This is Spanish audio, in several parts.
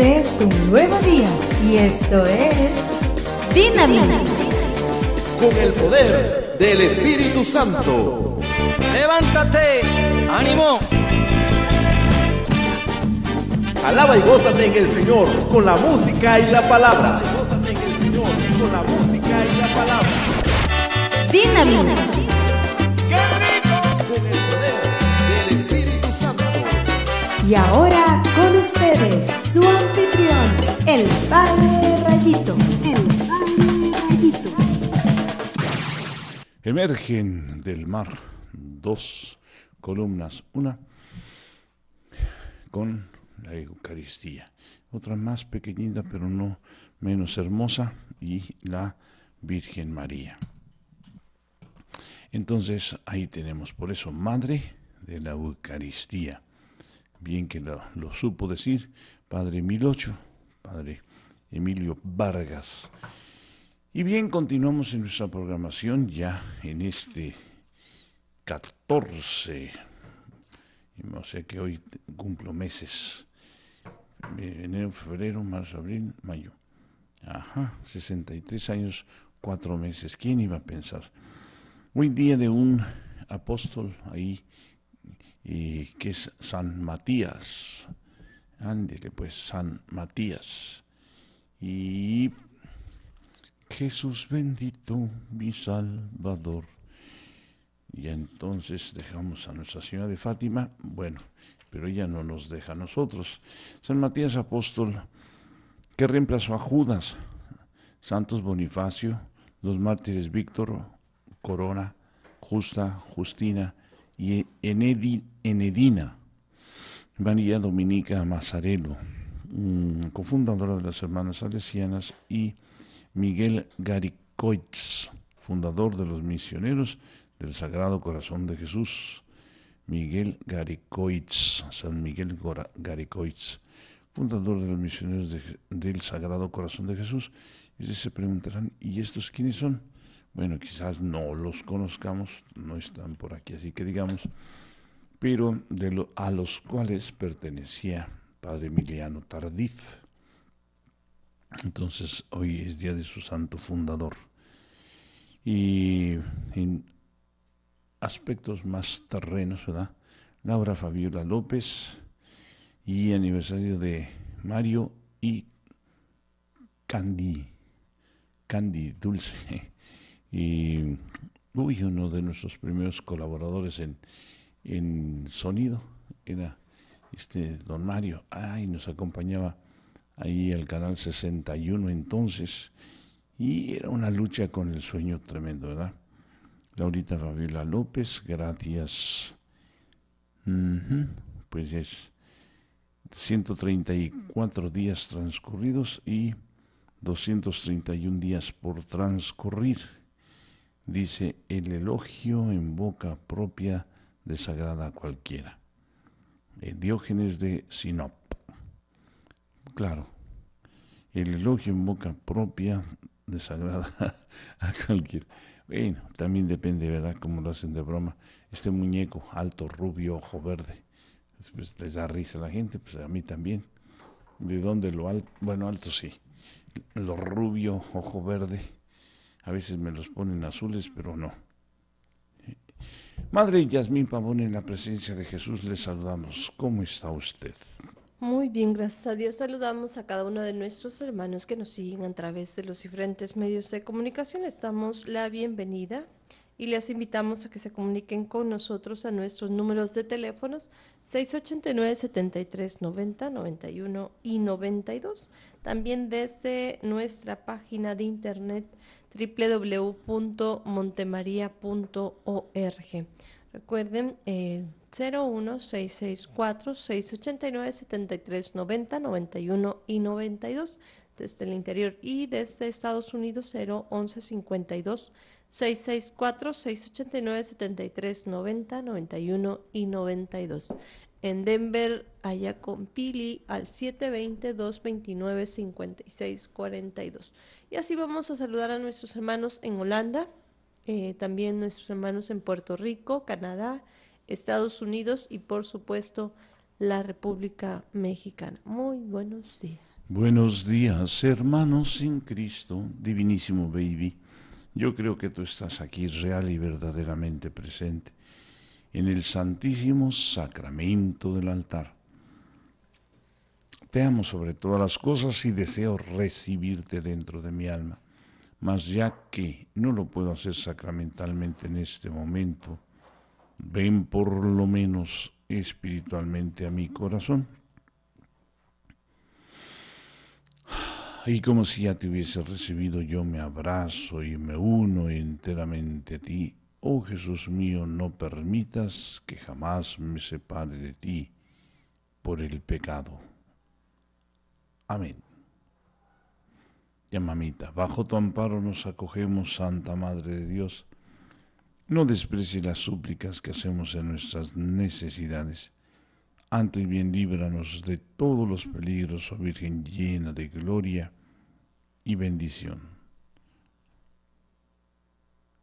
es un nuevo día y esto es Dinamita. Con el poder del Espíritu Santo. Levántate, ánimo. Alaba y gozate en el Señor con la música y la palabra. Gózate en el Señor con la música y la palabra. Dinamita. Con el poder del Espíritu Santo. Y ahora con ustedes su anfitrión, el Padre Rayito. El Padre Rayito. Emergen del mar dos columnas, una con la Eucaristía, otra más pequeñita pero no menos hermosa y la Virgen María. Entonces ahí tenemos por eso Madre de la Eucaristía bien que lo, supo decir padre Milocho, padre Emilio Vargas. Y bien, continuamos en nuestra programación ya en este 14, o sea que hoy cumplo meses, eh, enero, febrero, marzo, abril, mayo. Ajá, 63 años, 4 meses. ¿Quién iba a pensar? Hoy día de un apóstol ahí, y eh, que es San Matías. Ándele pues San Matías. Y Jesús bendito, mi Salvador. Y entonces dejamos a nuestra Señora de Fátima, bueno, pero ella no nos deja a nosotros. San Matías Apóstol, que reemplazó a Judas, Santos Bonifacio, los mártires Víctor, Corona, Justa, Justina y Enedina María Dominica Mazzarello, mm, cofundadora de las Hermanas Salesianas, y Miguel Garicoitz, fundador de los misioneros del Sagrado Corazón de Jesús. Miguel Garicoitz, San Miguel Garicoitz, fundador de los misioneros del Sagrado Corazón de Jesús. Y se preguntarán, ¿y estos quiénes son? Bueno, quizás no los conozcamos, no están por aquí, así que digamos pero a los cuales pertenecía Padre Emiliano Tardif. Entonces hoy es día de su santo fundador. Y en aspectos más terrenos, ¿verdad? Laura Fabiola López y aniversario de Mario y Candy, Candy Dulce. Y uno de nuestros primeros colaboradores en en sonido era este don Mario. Ay, nos acompañaba ahí al canal 61 entonces y era una lucha con el sueño tremendo, ¿verdad? Laurita Fabiola López, gracias. Pues es 134 días transcurridos y 231 días por transcurrir. Dice el elogio en boca propia desagrada a cualquiera. Eh, Diógenes de Sinop. Claro, el elogio en boca propia desagrada a cualquiera. Bueno, también depende, ¿verdad?, cómo lo hacen de broma. Este muñeco alto, rubio, ojo verde, pues, pues, les da risa a la gente, pues a mí también. ¿De dónde lo alto? Bueno, alto sí. Lo rubio, ojo verde, a veces me los ponen azules, pero no Madre Yasmín Pavón, en la presencia de Jesús, les saludamos. ¿Cómo está usted? Muy bien, gracias a Dios. Saludamos a cada uno de nuestros hermanos que nos siguen a través de los diferentes medios de comunicación. Estamos la bienvenida y les invitamos a que se comuniquen con nosotros a nuestros números de teléfonos 689-7390, 91 y 92. También desde nuestra página de internet www.montemaría.org. Recuerden 01 01664 689 7390 91 y 92 desde el interior y desde Estados Unidos 011 52 664 689 73 90 91 y 92 en Denver, allá con Pili, al 720-229-5642. Y así vamos a saludar a nuestros hermanos en Holanda, eh, también nuestros hermanos en Puerto Rico, Canadá, Estados Unidos y por supuesto la República Mexicana. Muy buenos días. Buenos días, hermanos en Cristo, divinísimo baby. Yo creo que tú estás aquí real y verdaderamente presente en el santísimo sacramento del altar. Te amo sobre todas las cosas y deseo recibirte dentro de mi alma, mas ya que no lo puedo hacer sacramentalmente en este momento, ven por lo menos espiritualmente a mi corazón. Y como si ya te hubiese recibido, yo me abrazo y me uno enteramente a ti Oh Jesús mío, no permitas que jamás me separe de ti por el pecado. Amén. Ya mamita, bajo tu amparo nos acogemos, Santa Madre de Dios. No desprecie las súplicas que hacemos en nuestras necesidades. Antes bien líbranos de todos los peligros, oh Virgen llena de gloria y bendición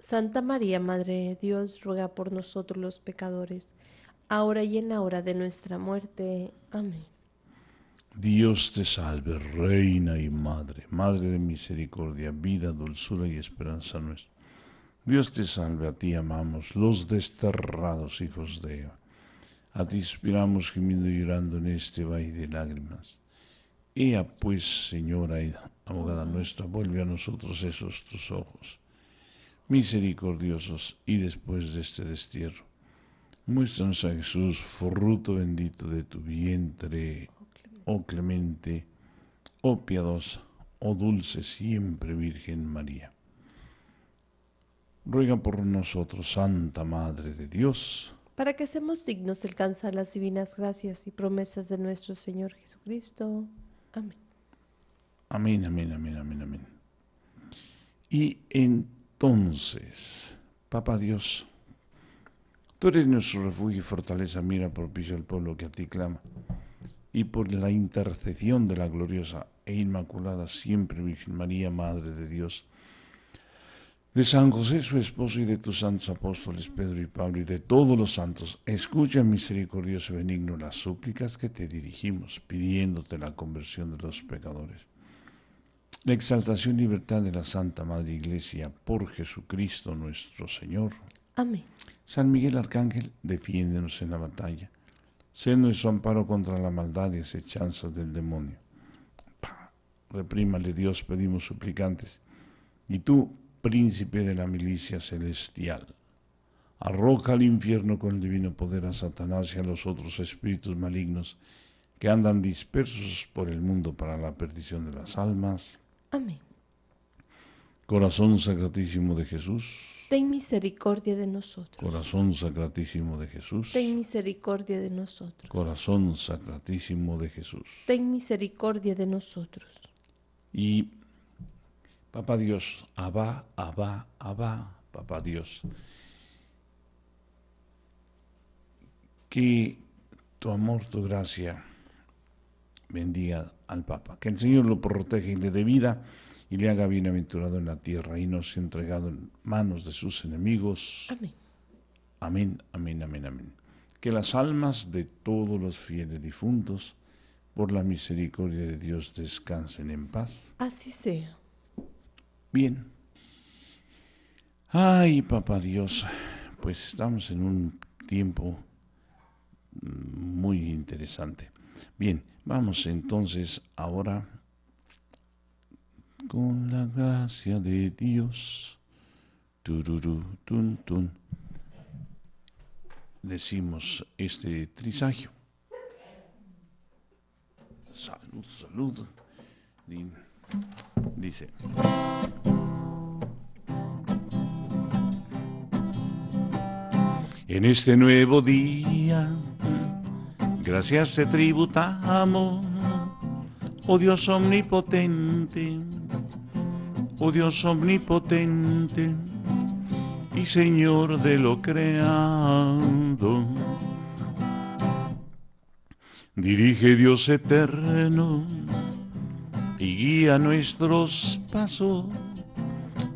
Santa María, Madre de Dios, ruega por nosotros los pecadores, ahora y en la hora de nuestra muerte. Amén. Dios te salve, Reina y Madre, Madre de misericordia, vida, dulzura y esperanza nuestra. Dios te salve, a ti amamos, los desterrados hijos de Eva. A ti inspiramos gimiendo y llorando en este valle de lágrimas. Ea pues, Señora y abogada nuestra, vuelve a nosotros esos tus ojos misericordiosos, y después de este destierro, muéstranos a Jesús, fruto bendito de tu vientre, oh clemente, oh piadosa, oh dulce siempre Virgen María. Ruega por nosotros, Santa Madre de Dios, para que seamos dignos de alcanzar las divinas gracias y promesas de nuestro Señor Jesucristo. Amén. Amén, amén, amén, amén, amén. Y en entonces, Papa Dios, tú eres nuestro refugio y fortaleza, mira propicio al pueblo que a ti clama. Y por la intercesión de la gloriosa e inmaculada siempre Virgen María, Madre de Dios, de San José su esposo y de tus santos apóstoles Pedro y Pablo y de todos los santos, escucha misericordioso y benigno las súplicas que te dirigimos, pidiéndote la conversión de los pecadores la exaltación y libertad de la Santa Madre Iglesia por Jesucristo nuestro Señor. Amén. San Miguel Arcángel, defiéndenos en la batalla. Sé nuestro amparo contra la maldad y hechanzas del demonio. reprímale Dios, pedimos suplicantes. Y tú, príncipe de la milicia celestial, arroja al infierno con el divino poder a Satanás y a los otros espíritus malignos que andan dispersos por el mundo para la perdición de las almas. Amén. Corazón Sacratísimo de Jesús. Ten misericordia de nosotros. Corazón Sacratísimo de Jesús. Ten misericordia de nosotros. Corazón Sacratísimo de Jesús. Ten misericordia de nosotros. Y Papá Dios, Abba, Abba, Abba, Papá Dios, que tu amor, tu gracia bendiga al Papa. Que el Señor lo proteja y le dé vida y le haga bienaventurado en la tierra y no sea entregado en manos de sus enemigos. Amén. Amén, amén, amén, amén. Que las almas de todos los fieles difuntos, por la misericordia de Dios, descansen en paz. Así sea. Bien. Ay, papá Dios, pues estamos en un tiempo mm, muy interesante. Bien, Vamos entonces ahora con la gracia de Dios. Tururú, tun, tun. Decimos este trisagio. Salud, salud. Dice. En este nuevo día Gracias te tributamos, oh Dios omnipotente, oh Dios omnipotente y Señor de lo creado. Dirige Dios eterno y guía nuestros pasos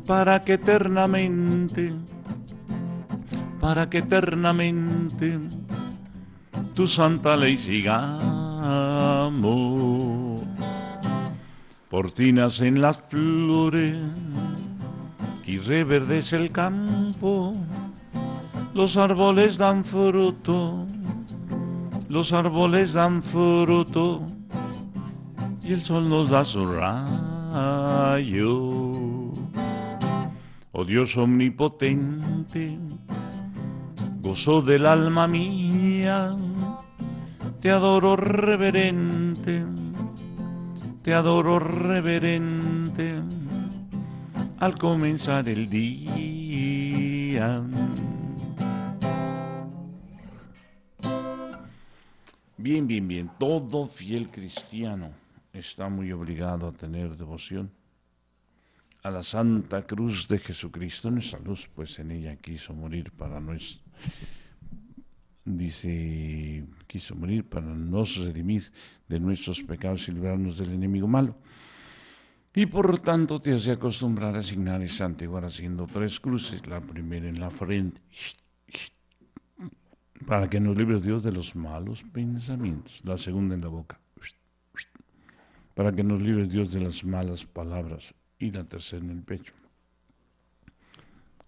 para que eternamente, para que eternamente tu santa ley sigamos. Portinas en las flores y reverdece el campo. Los árboles dan fruto, los árboles dan fruto y el sol nos da su rayo. Oh Dios omnipotente, gozo del alma mía te adoro reverente, te adoro reverente al comenzar el día. Bien, bien, bien. Todo fiel cristiano está muy obligado a tener devoción a la Santa Cruz de Jesucristo. Nuestra luz, pues en ella quiso morir para nuestro... Dice quiso morir para nos redimir de nuestros pecados y librarnos del enemigo malo. Y por tanto te hace acostumbrar a asignar el santiguar haciendo tres cruces, la primera en la frente, para que nos libre Dios de los malos pensamientos, la segunda en la boca, para que nos libre Dios de las malas palabras, y la tercera en el pecho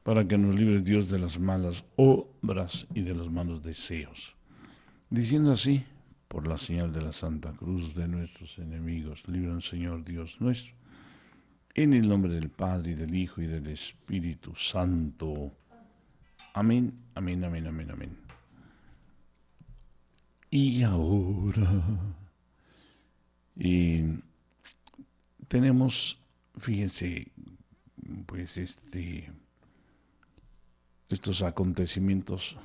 para que nos libre Dios de las malas obras y de los malos deseos diciendo así, por la señal de la Santa Cruz de nuestros enemigos, libran Señor Dios nuestro, en el nombre del Padre, y del Hijo, y del Espíritu Santo. Amén, amén, amén, amén, amén. Y ahora y tenemos, fíjense, pues este, estos acontecimientos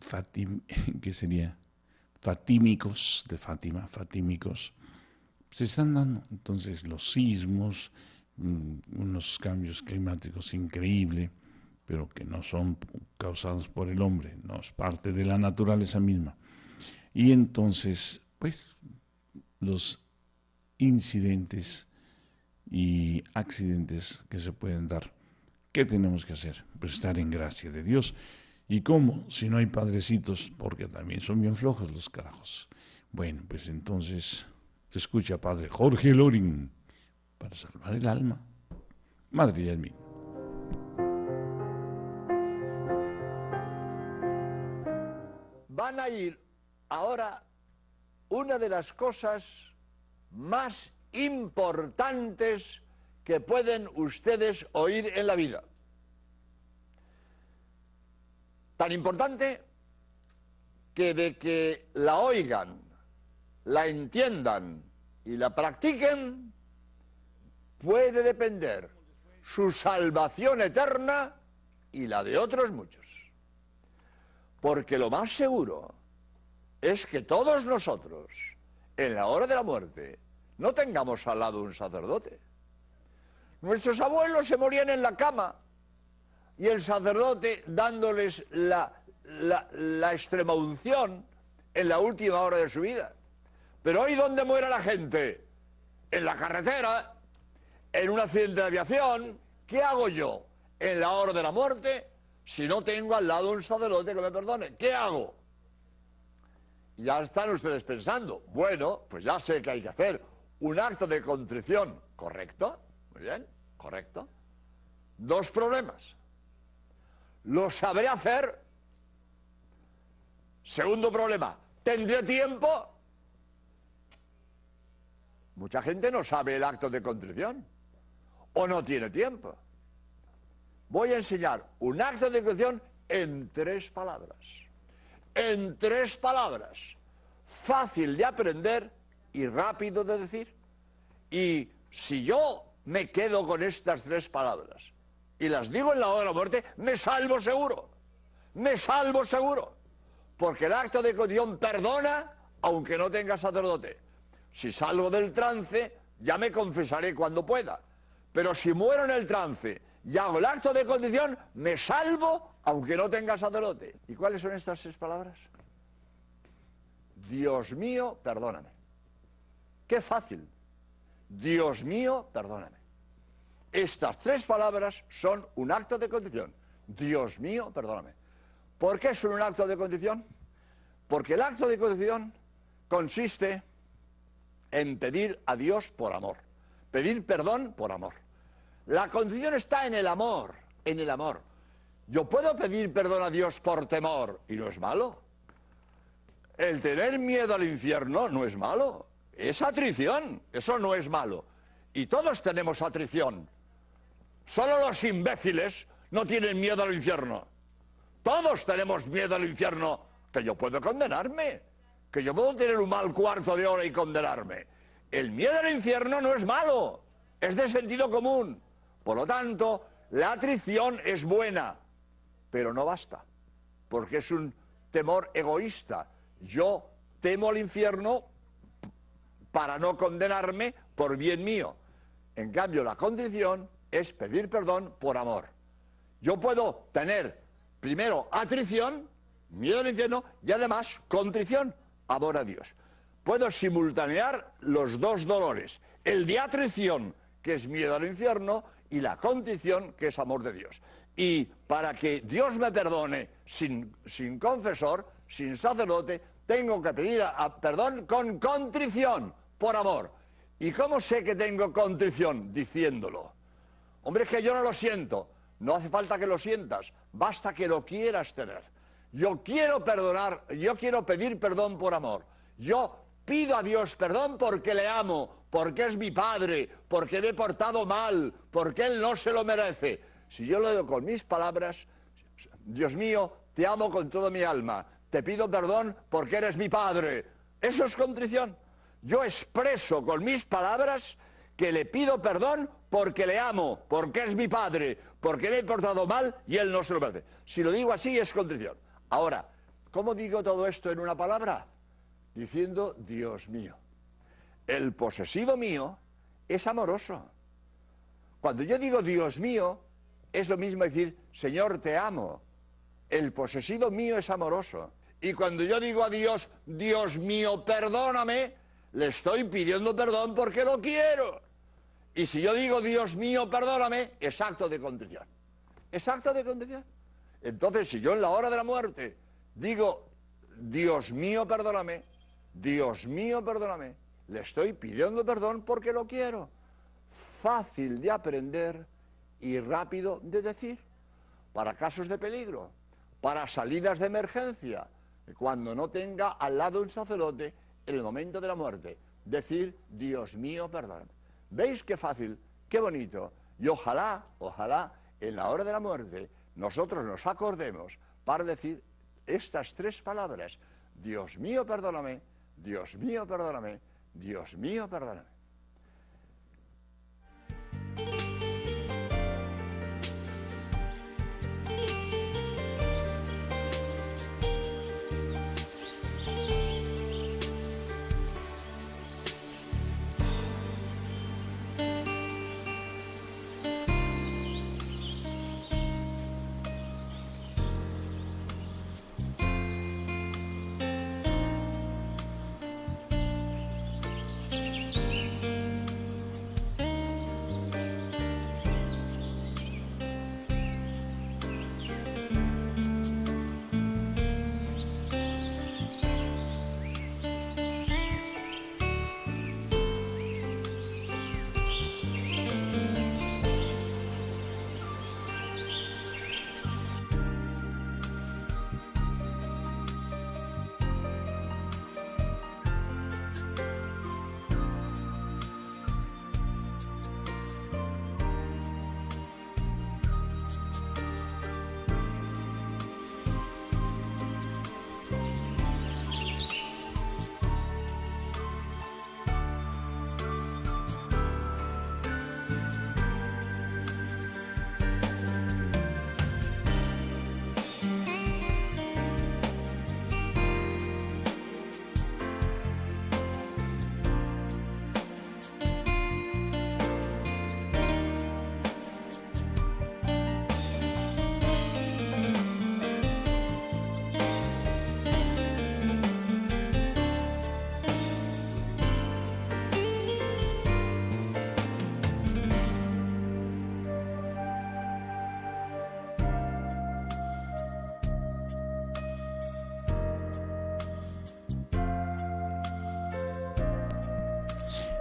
fatim, ¿qué sería? fatímicos de Fátima, fatímicos, se están dando. Entonces los sismos, mm, unos cambios climáticos increíbles, pero que no son causados por el hombre, no es parte de la naturaleza misma. Y entonces, pues, los incidentes y accidentes que se pueden dar. ¿Qué tenemos que hacer? Prestar pues en gracia de Dios. ¿Y cómo? Si no hay padrecitos, porque también son bien flojos los carajos. Bueno, pues entonces escucha Padre Jorge Lorin para salvar el alma. Madre Yasmin. Van a ir ahora una de las cosas más importantes que pueden ustedes oír en la vida. Tan importante que de que la oigan, la entiendan y la practiquen, puede depender su salvación eterna y la de otros muchos. Porque lo más seguro es que todos nosotros, en la hora de la muerte, no tengamos al lado un sacerdote. Nuestros abuelos se morían en la cama y el sacerdote dándoles la, la, la extremaunción en la última hora de su vida. Pero hoy, ¿dónde muere la gente? En la carretera, en un accidente de aviación. ¿Qué hago yo en la hora de la muerte si no tengo al lado un sacerdote que me perdone? ¿Qué hago? Ya están ustedes pensando, bueno, pues ya sé que hay que hacer un acto de contrición, ¿correcto? Muy bien, correcto. Dos problemas lo sabré hacer. Segundo problema, ¿tendré tiempo? Mucha gente no sabe el acto de contrición o no tiene tiempo. Voy a enseñar un acto de contrición en tres palabras. En tres palabras. Fácil de aprender y rápido de decir. Y si yo me quedo con estas tres palabras, y las digo en la hora de la muerte, me salvo seguro. Me salvo seguro. Porque el acto de condición perdona aunque no tenga sacerdote. Si salgo del trance, ya me confesaré cuando pueda. Pero si muero en el trance y hago el acto de condición, me salvo aunque no tenga sacerdote. ¿Y cuáles son estas seis palabras? Dios mío, perdóname. Qué fácil. Dios mío, perdóname. Estas tres palabras son un acto de condición. Dios mío, perdóname. ¿Por qué son un acto de condición? Porque el acto de condición consiste en pedir a Dios por amor, pedir perdón por amor. La condición está en el amor, en el amor. Yo puedo pedir perdón a Dios por temor y no es malo. El tener miedo al infierno no es malo, es atrición, eso no es malo. Y todos tenemos atrición, Solo los imbéciles no tienen miedo al infierno. Todos tenemos miedo al infierno, que yo puedo condenarme, que yo puedo tener un mal cuarto de hora y condenarme. El miedo al infierno no es malo, es de sentido común. Por lo tanto, la atrición es buena, pero no basta, porque es un temor egoísta. Yo temo al infierno para no condenarme por bien mío. En cambio, la contrición es pedir perdón por amor. Yo puedo tener primero atrición, miedo al infierno, y además contrición, amor a Dios. Puedo simultanear los dos dolores, el de atrición, que es miedo al infierno, y la contrición, que es amor de Dios. Y para que Dios me perdone sin, confesor, sin sacerdote, tengo que pedir perdón con contrición, por amor. ¿Y cómo sé que tengo contrición? Diciéndolo. Hombre, es que yo no lo siento. No hace falta que lo sientas, basta que lo quieras tener. Yo quiero perdonar, yo quiero pedir perdón por amor. Yo pido a Dios perdón porque le amo, porque es mi padre, porque me he portado mal, porque Él no se lo merece. Si yo lo digo con mis palabras, Dios mío, te amo con toda mi alma, te pido perdón porque eres mi padre. Eso es contrición. Yo expreso con mis palabras que le pido perdón porque le amo, porque es mi padre, porque le he cortado mal y él no se lo merece. Si lo digo así es contrición. Ahora, ¿cómo digo todo esto en una palabra? Diciendo, Dios mío, el posesivo mío es amoroso. Cuando yo digo Dios mío, es lo mismo decir, Señor, te amo. El posesivo mío es amoroso. Y cuando yo digo a Dios, Dios mío, perdóname, le estoy pidiendo perdón porque lo quiero. Y si yo digo, Dios mío, perdóname, es acto de condición. Es acto de condición. Entonces, si yo en la hora de la muerte digo, Dios mío, perdóname, Dios mío, perdóname, le estoy pidiendo perdón porque lo quiero. Fácil de aprender y rápido de decir. Para casos de peligro, para salidas de emergencia, cuando no tenga al lado un sacerdote en el momento de la muerte, decir, Dios mío, perdóname. ¿Veis qué fácil? ¡Qué bonito! Y ojalá, ojalá, en la hora de la muerte, nosotros nos acordemos para decir estas tres palabras. Dios mío, perdóname, Dios mío, perdóname, Dios mío, perdóname.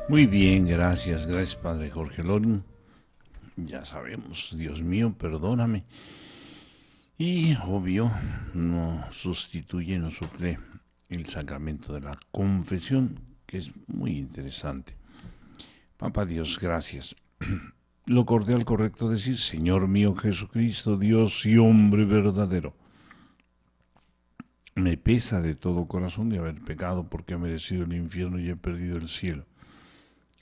Muy bien, gracias, gracias Padre Jorge Lorin. Ya sabemos, Dios mío, perdóname. Y obvio, no sustituye, no suple el sacramento de la confesión, que es muy interesante. Papá Dios, gracias. Lo cordial correcto decir, Señor mío Jesucristo, Dios y hombre verdadero. Me pesa de todo corazón de haber pecado porque he merecido el infierno y he perdido el cielo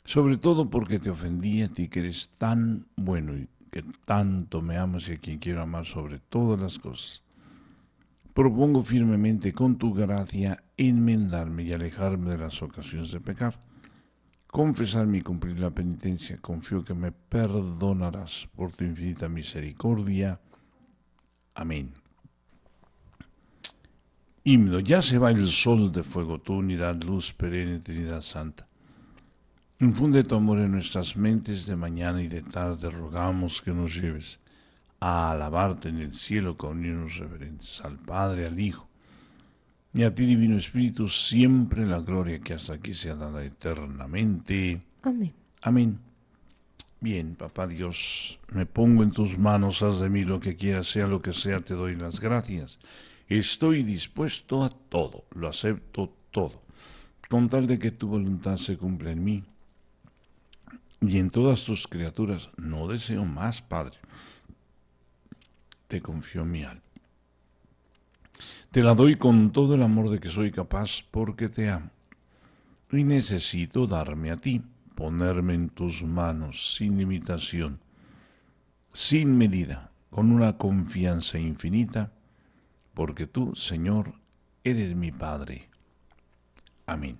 sobre todo porque te ofendí a ti que eres tan bueno y que tanto me amas y a quien quiero amar sobre todas las cosas. Propongo firmemente con tu gracia enmendarme y alejarme de las ocasiones de pecar, confesarme y cumplir la penitencia. Confío que me perdonarás por tu infinita misericordia. Amén. Himno, ya se va el sol de fuego, tu unidad, luz perenne, Trinidad Santa. Infunde tu amor en nuestras mentes de mañana y de tarde, rogamos que nos lleves a alabarte en el cielo con unos reverentes al Padre, al Hijo y a ti, Divino Espíritu, siempre la gloria que hasta aquí sea dada eternamente. Amén. Amén. Bien, papá Dios, me pongo en tus manos, haz de mí lo que quieras, sea lo que sea, te doy las gracias. Estoy dispuesto a todo, lo acepto todo, con tal de que tu voluntad se cumpla en mí y en todas tus criaturas no deseo más, Padre. Te confío mi alma. Te la doy con todo el amor de que soy capaz porque te amo. Y necesito darme a ti, ponerme en tus manos sin limitación, sin medida, con una confianza infinita, porque tú, Señor, eres mi Padre. Amén.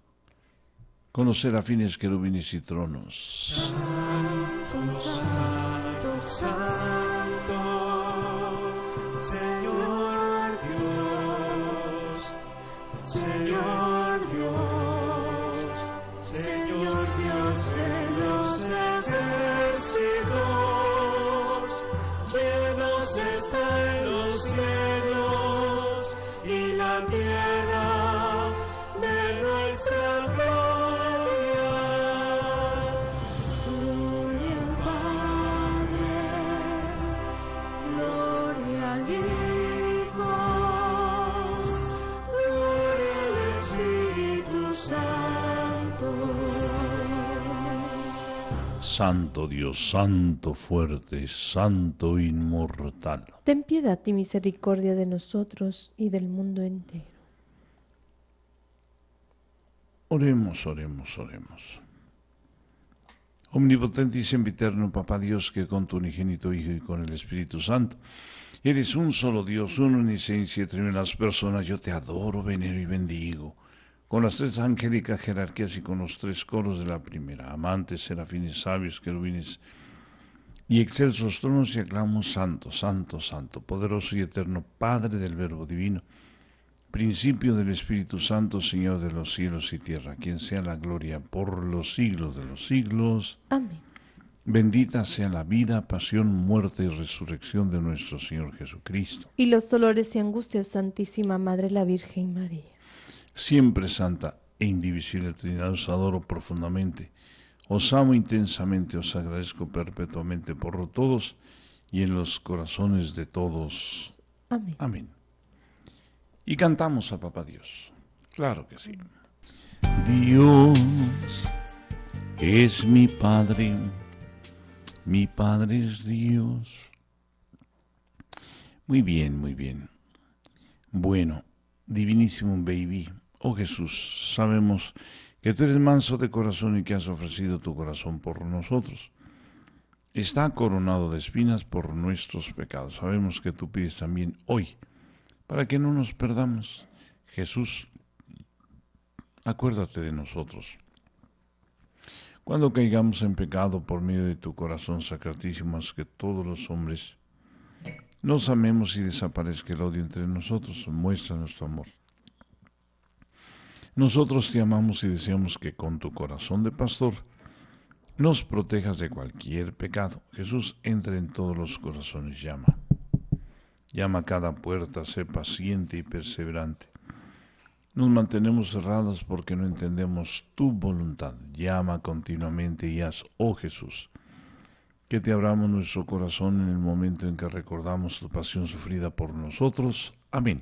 Conocer afines serafines, querubines y tronos. Santo Dios, Santo fuerte, Santo inmortal. Ten piedad y misericordia de nosotros y del mundo entero. Oremos, oremos, oremos. Omnipotente y sempiterno, Papá Dios, que con tu unigénito Hijo y con el Espíritu Santo, eres un solo Dios, uno en entre las personas, yo te adoro, venero y bendigo con las tres angélicas jerarquías y con los tres coros de la primera, amantes, serafines, sabios, querubines y excelsos tronos, y aclamamos santo, santo, santo, poderoso y eterno Padre del Verbo Divino, principio del Espíritu Santo, Señor de los cielos y tierra, quien sea la gloria por los siglos de los siglos. Amén. Bendita sea la vida, pasión, muerte y resurrección de nuestro Señor Jesucristo. Y los dolores y angustias, Santísima Madre la Virgen María siempre santa e indivisible Trinidad, os adoro profundamente, os amo intensamente, os agradezco perpetuamente por todos y en los corazones de todos. Amén. Y cantamos a Papá Dios. Claro que sí. Dios es mi Padre, mi Padre es Dios. Muy bien, muy bien. Bueno, divinísimo baby. Oh Jesús, sabemos que tú eres manso de corazón y que has ofrecido tu corazón por nosotros. Está coronado de espinas por nuestros pecados. Sabemos que tú pides también hoy, para que no nos perdamos. Jesús, acuérdate de nosotros. Cuando caigamos en pecado por medio de tu corazón sacratísimo, haz que todos los hombres nos amemos y desaparezca el odio entre nosotros. Muestra nuestro amor nosotros te amamos y deseamos que con tu corazón de pastor nos protejas de cualquier pecado. Jesús entra en todos los corazones, llama. Llama a cada puerta, sé paciente y perseverante. Nos mantenemos cerrados porque no entendemos tu voluntad. Llama continuamente y haz, oh Jesús, que te abramos nuestro corazón en el momento en que recordamos tu pasión sufrida por nosotros. Amén.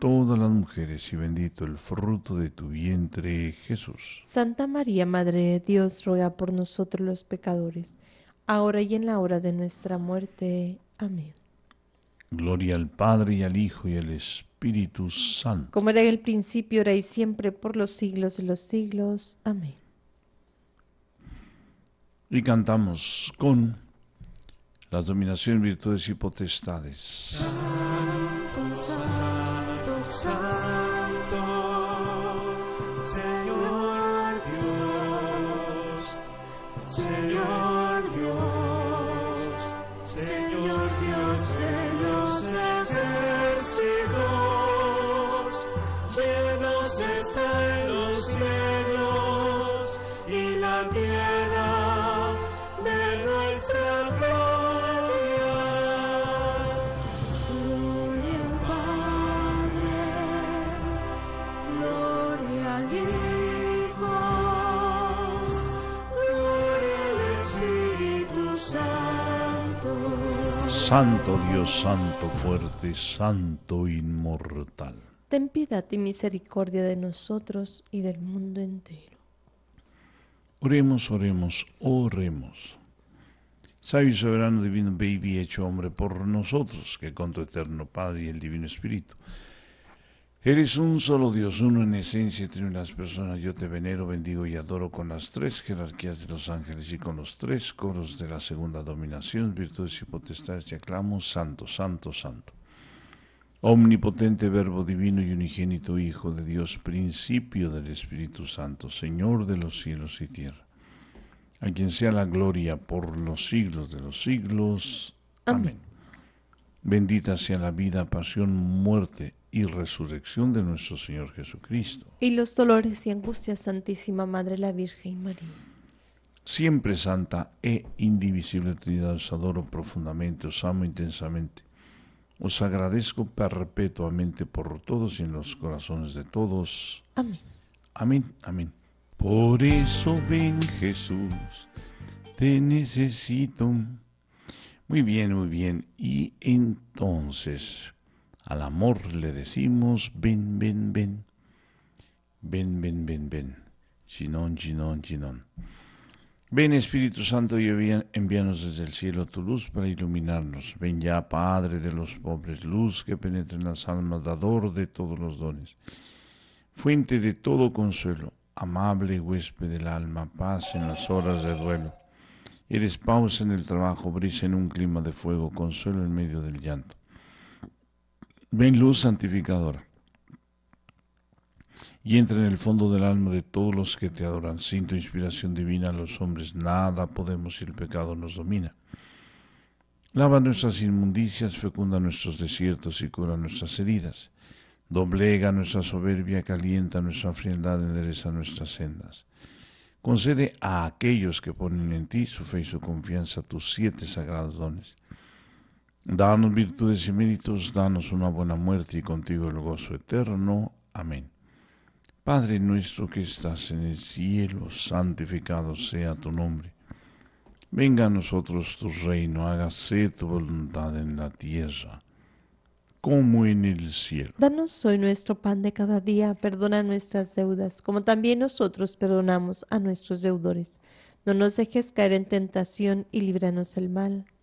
todas las mujeres y bendito el fruto de tu vientre, Jesús. Santa María, Madre de Dios, ruega por nosotros los pecadores, ahora y en la hora de nuestra muerte. Amén. Gloria al Padre y al Hijo y al Espíritu Santo. Como era en el principio, ahora y siempre, por los siglos de los siglos. Amén. Y cantamos con las dominaciones, virtudes y potestades. Santo Dios, Santo fuerte, Santo inmortal. Ten piedad y misericordia de nosotros y del mundo entero. Oremos, oremos, oremos. Sabio soberano divino, baby hecho hombre por nosotros, que con tu eterno Padre y el Divino Espíritu Eres un solo Dios, uno en esencia entre las personas. Yo te venero, bendigo y adoro con las tres jerarquías de los ángeles y con los tres coros de la segunda dominación, virtudes y potestades. Te aclamo, santo, santo, santo. Omnipotente Verbo Divino y unigénito Hijo de Dios, principio del Espíritu Santo, Señor de los cielos y tierra, a quien sea la gloria por los siglos de los siglos. Amén. Bendita sea la vida, pasión, muerte y resurrección de nuestro Señor Jesucristo. Y los dolores y angustias, Santísima Madre la Virgen María. Siempre santa e indivisible Trinidad, os adoro profundamente, os amo intensamente. Os agradezco perpetuamente por todos y en los corazones de todos. Amén. Amén, amén. Por eso ven Jesús, te necesito. Muy bien, muy bien. Y entonces, al amor le decimos, ven, ven, ven. Ven, ven, ven, ven. Chinón, chinón, chinón. Ven Espíritu Santo y envíanos desde el cielo tu luz para iluminarnos. Ven ya, Padre de los pobres, luz que penetra en las almas, dador de todos los dones, fuente de todo consuelo, amable huésped del alma, paz en las horas de duelo. Eres pausa en el trabajo, brisa en un clima de fuego, consuelo en medio del llanto. Ven luz santificadora y entra en el fondo del alma de todos los que te adoran. Sin tu inspiración divina, los hombres nada podemos si el pecado nos domina. Lava nuestras inmundicias, fecunda nuestros desiertos y cura nuestras heridas. Doblega nuestra soberbia, calienta nuestra frialdad, endereza nuestras sendas. Concede a aquellos que ponen en ti su fe y su confianza tus siete sagrados dones Danos virtudes y méritos, danos una buena muerte y contigo el gozo eterno. Amén. Padre nuestro que estás en el cielo, santificado sea tu nombre. Venga a nosotros tu reino, hágase tu voluntad en la tierra como en el cielo. Danos hoy nuestro pan de cada día, perdona nuestras deudas, como también nosotros perdonamos a nuestros deudores. No nos dejes caer en tentación y líbranos del mal.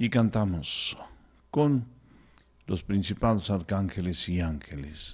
y cantamos con los principales arcángeles y ángeles.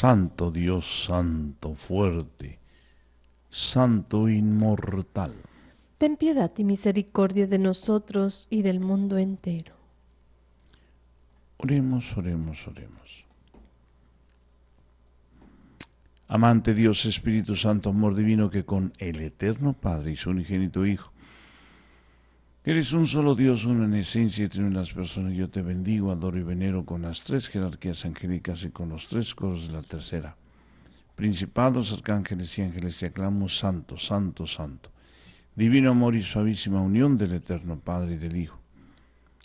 Santo Dios, Santo fuerte, Santo inmortal. Ten piedad y misericordia de nosotros y del mundo entero. Oremos, oremos, oremos. Amante Dios, Espíritu Santo, amor divino, que con el eterno Padre y su unigénito Hijo, Eres un solo Dios, uno en esencia y en las personas. Yo te bendigo, adoro y venero con las tres jerarquías angélicas y con los tres coros de la tercera. Principados, arcángeles y ángeles, te aclamo santo, santo, santo. Divino amor y suavísima unión del Eterno Padre y del Hijo.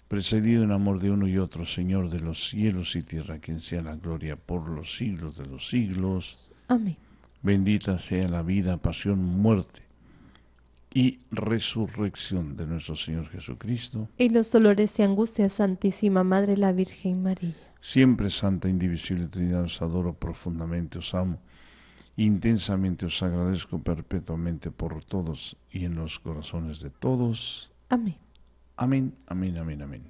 Precedido en amor de uno y otro, Señor de los cielos y tierra, quien sea la gloria por los siglos de los siglos. Amén. Bendita sea la vida, pasión, muerte y resurrección de nuestro Señor Jesucristo. Y los dolores y angustias, Santísima Madre, la Virgen María. Siempre Santa, Indivisible Trinidad, os adoro profundamente, os amo. Intensamente os agradezco perpetuamente por todos y en los corazones de todos. Amén. Amén, amén, amén, amén.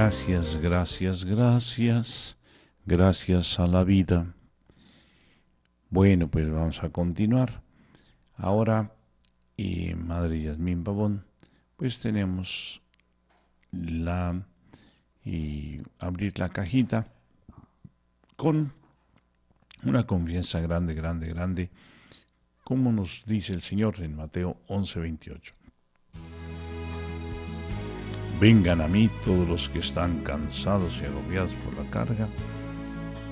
Gracias, gracias, gracias, gracias a la vida. Bueno, pues vamos a continuar. Ahora, y eh, Madre Yasmín Pavón, pues tenemos la y eh, abrir la cajita con una confianza grande, grande, grande, como nos dice el Señor en Mateo 11, 28. Vengan a mí todos los que están cansados y agobiados por la carga,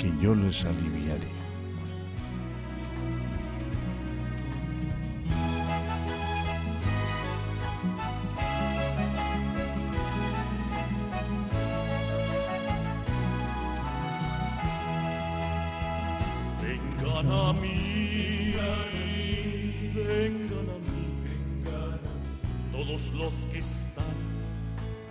que yo les aliviaré. Vengan a mí, vengan a mí, vengan a mí, todos los que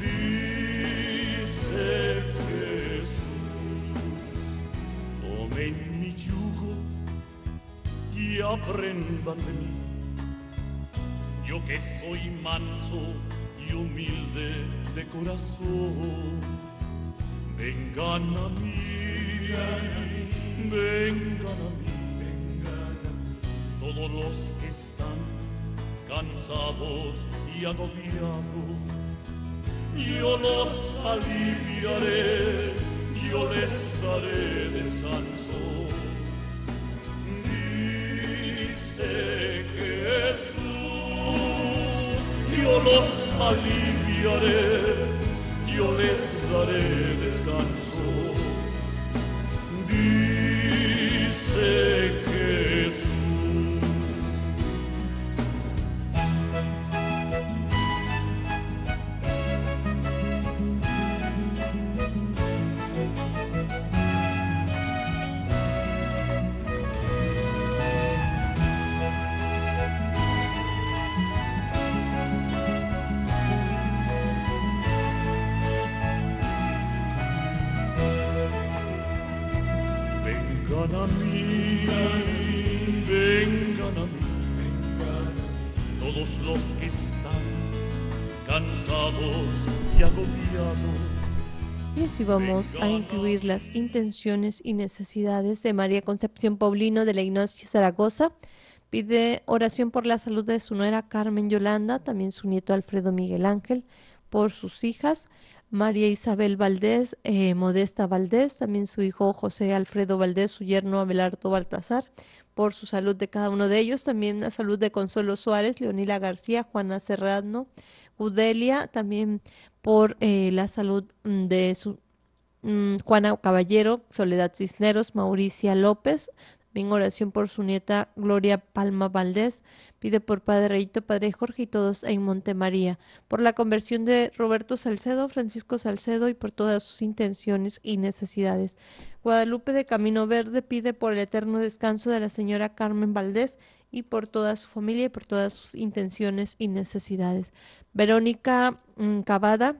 dice Jesús mi yugo y aprendan de mí. Yo que soy manso y humilde de corazón, vengan a mí, vengan a mí, vengan a mí, todos los que están cansados y agobiados. Yo los aliviaré, yo les daré descanso. Dice Jesús, yo los aliviaré, yo les daré descanso. vamos a incluir las intenciones y necesidades de María Concepción Paulino de la Ignacio Zaragoza. Pide oración por la salud de su nuera Carmen Yolanda, también su nieto Alfredo Miguel Ángel, por sus hijas María Isabel Valdés, eh, Modesta Valdés, también su hijo José Alfredo Valdés, su yerno Abelardo Baltasar, por su salud de cada uno de ellos, también la salud de Consuelo Suárez, Leonila García, Juana Serrano, Udelia, también por eh, la salud mm, de su Mm, Juana Caballero, Soledad Cisneros, Mauricia López, también oración por su nieta Gloria Palma Valdés. Pide por Padre Padre Jorge y todos en Montemaría. Por la conversión de Roberto Salcedo, Francisco Salcedo y por todas sus intenciones y necesidades. Guadalupe de Camino Verde pide por el eterno descanso de la señora Carmen Valdés y por toda su familia y por todas sus intenciones y necesidades. Verónica mm, Cavada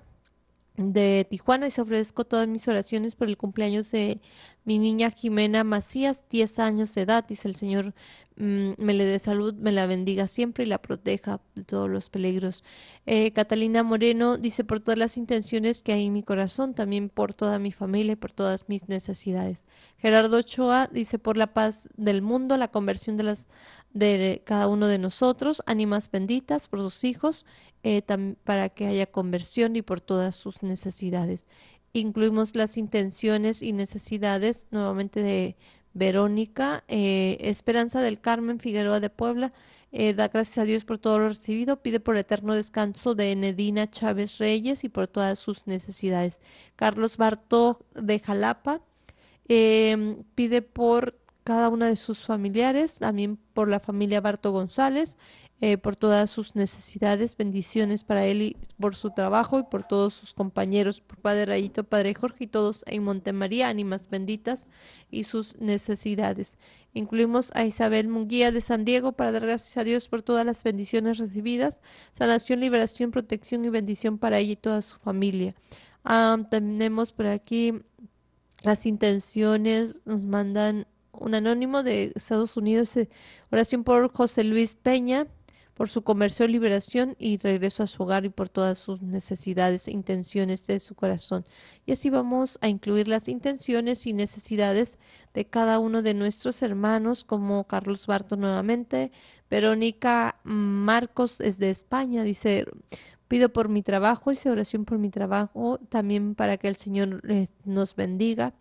de Tijuana y se ofrezco todas mis oraciones por el cumpleaños de mi niña Jimena Macías, 10 años de edad. Dice el Señor, mm, me le dé salud, me la bendiga siempre y la proteja de todos los peligros. Eh, Catalina Moreno dice, por todas las intenciones que hay en mi corazón, también por toda mi familia y por todas mis necesidades. Gerardo Ochoa dice, por la paz del mundo, la conversión de las de cada uno de nosotros, ánimas benditas por sus hijos, eh, para que haya conversión y por todas sus necesidades. Incluimos las intenciones y necesidades nuevamente de Verónica, eh, Esperanza del Carmen Figueroa de Puebla, eh, da gracias a Dios por todo lo recibido, pide por el eterno descanso de Nedina Chávez Reyes y por todas sus necesidades. Carlos Bartó de Jalapa pide por cada una de sus familiares, también por la familia Barto González, eh, por todas sus necesidades, bendiciones para él y por su trabajo y por todos sus compañeros, por Padre Rayito, Padre Jorge y todos en Montemaría, ánimas benditas y sus necesidades. Incluimos a Isabel Munguía de San Diego para dar gracias a Dios por todas las bendiciones recibidas, sanación, liberación, protección y bendición para ella y toda su familia. Ah, tenemos por aquí las intenciones, nos mandan un anónimo de Estados Unidos, oración por José Luis Peña, por su comercio, liberación y regreso a su hogar y por todas sus necesidades e intenciones de su corazón. Y así vamos a incluir las intenciones y necesidades de cada uno de nuestros hermanos, como Carlos Barto nuevamente, Verónica Marcos es de España, dice, pido por mi trabajo, hice oración por mi trabajo, también para que el Señor eh, nos bendiga.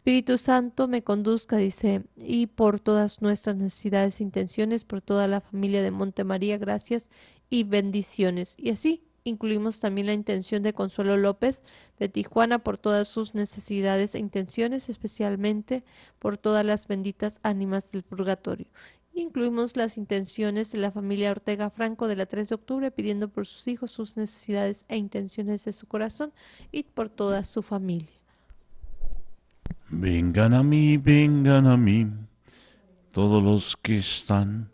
Espíritu Santo me conduzca, dice, y por todas nuestras necesidades e intenciones, por toda la familia de Monte María, gracias y bendiciones. Y así incluimos también la intención de Consuelo López de Tijuana por todas sus necesidades e intenciones, especialmente por todas las benditas ánimas del purgatorio. Incluimos las intenciones de la familia Ortega Franco de la 3 de octubre pidiendo por sus hijos sus necesidades e intenciones de su corazón y por toda su familia. Vengan a mí, vengan a mí, todos los que están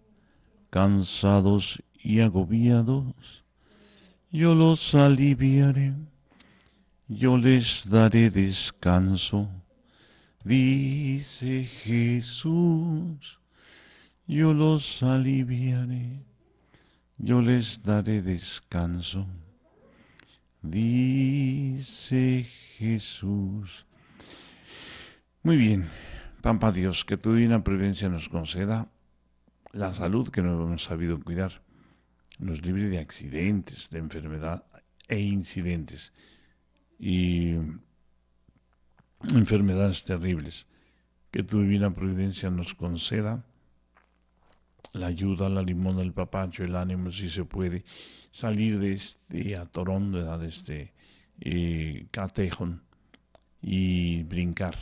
cansados y agobiados, yo los aliviaré, yo les daré descanso, dice Jesús, yo los aliviaré, yo les daré descanso, dice Jesús. Muy bien, Pampa Dios, que tu divina providencia nos conceda la salud que no hemos sabido cuidar, nos libre de accidentes, de enfermedad e incidentes y enfermedades terribles. Que tu divina providencia nos conceda la ayuda, la limón, el papacho, el ánimo, si se puede, salir de este atorón, de este eh, catejón y brincar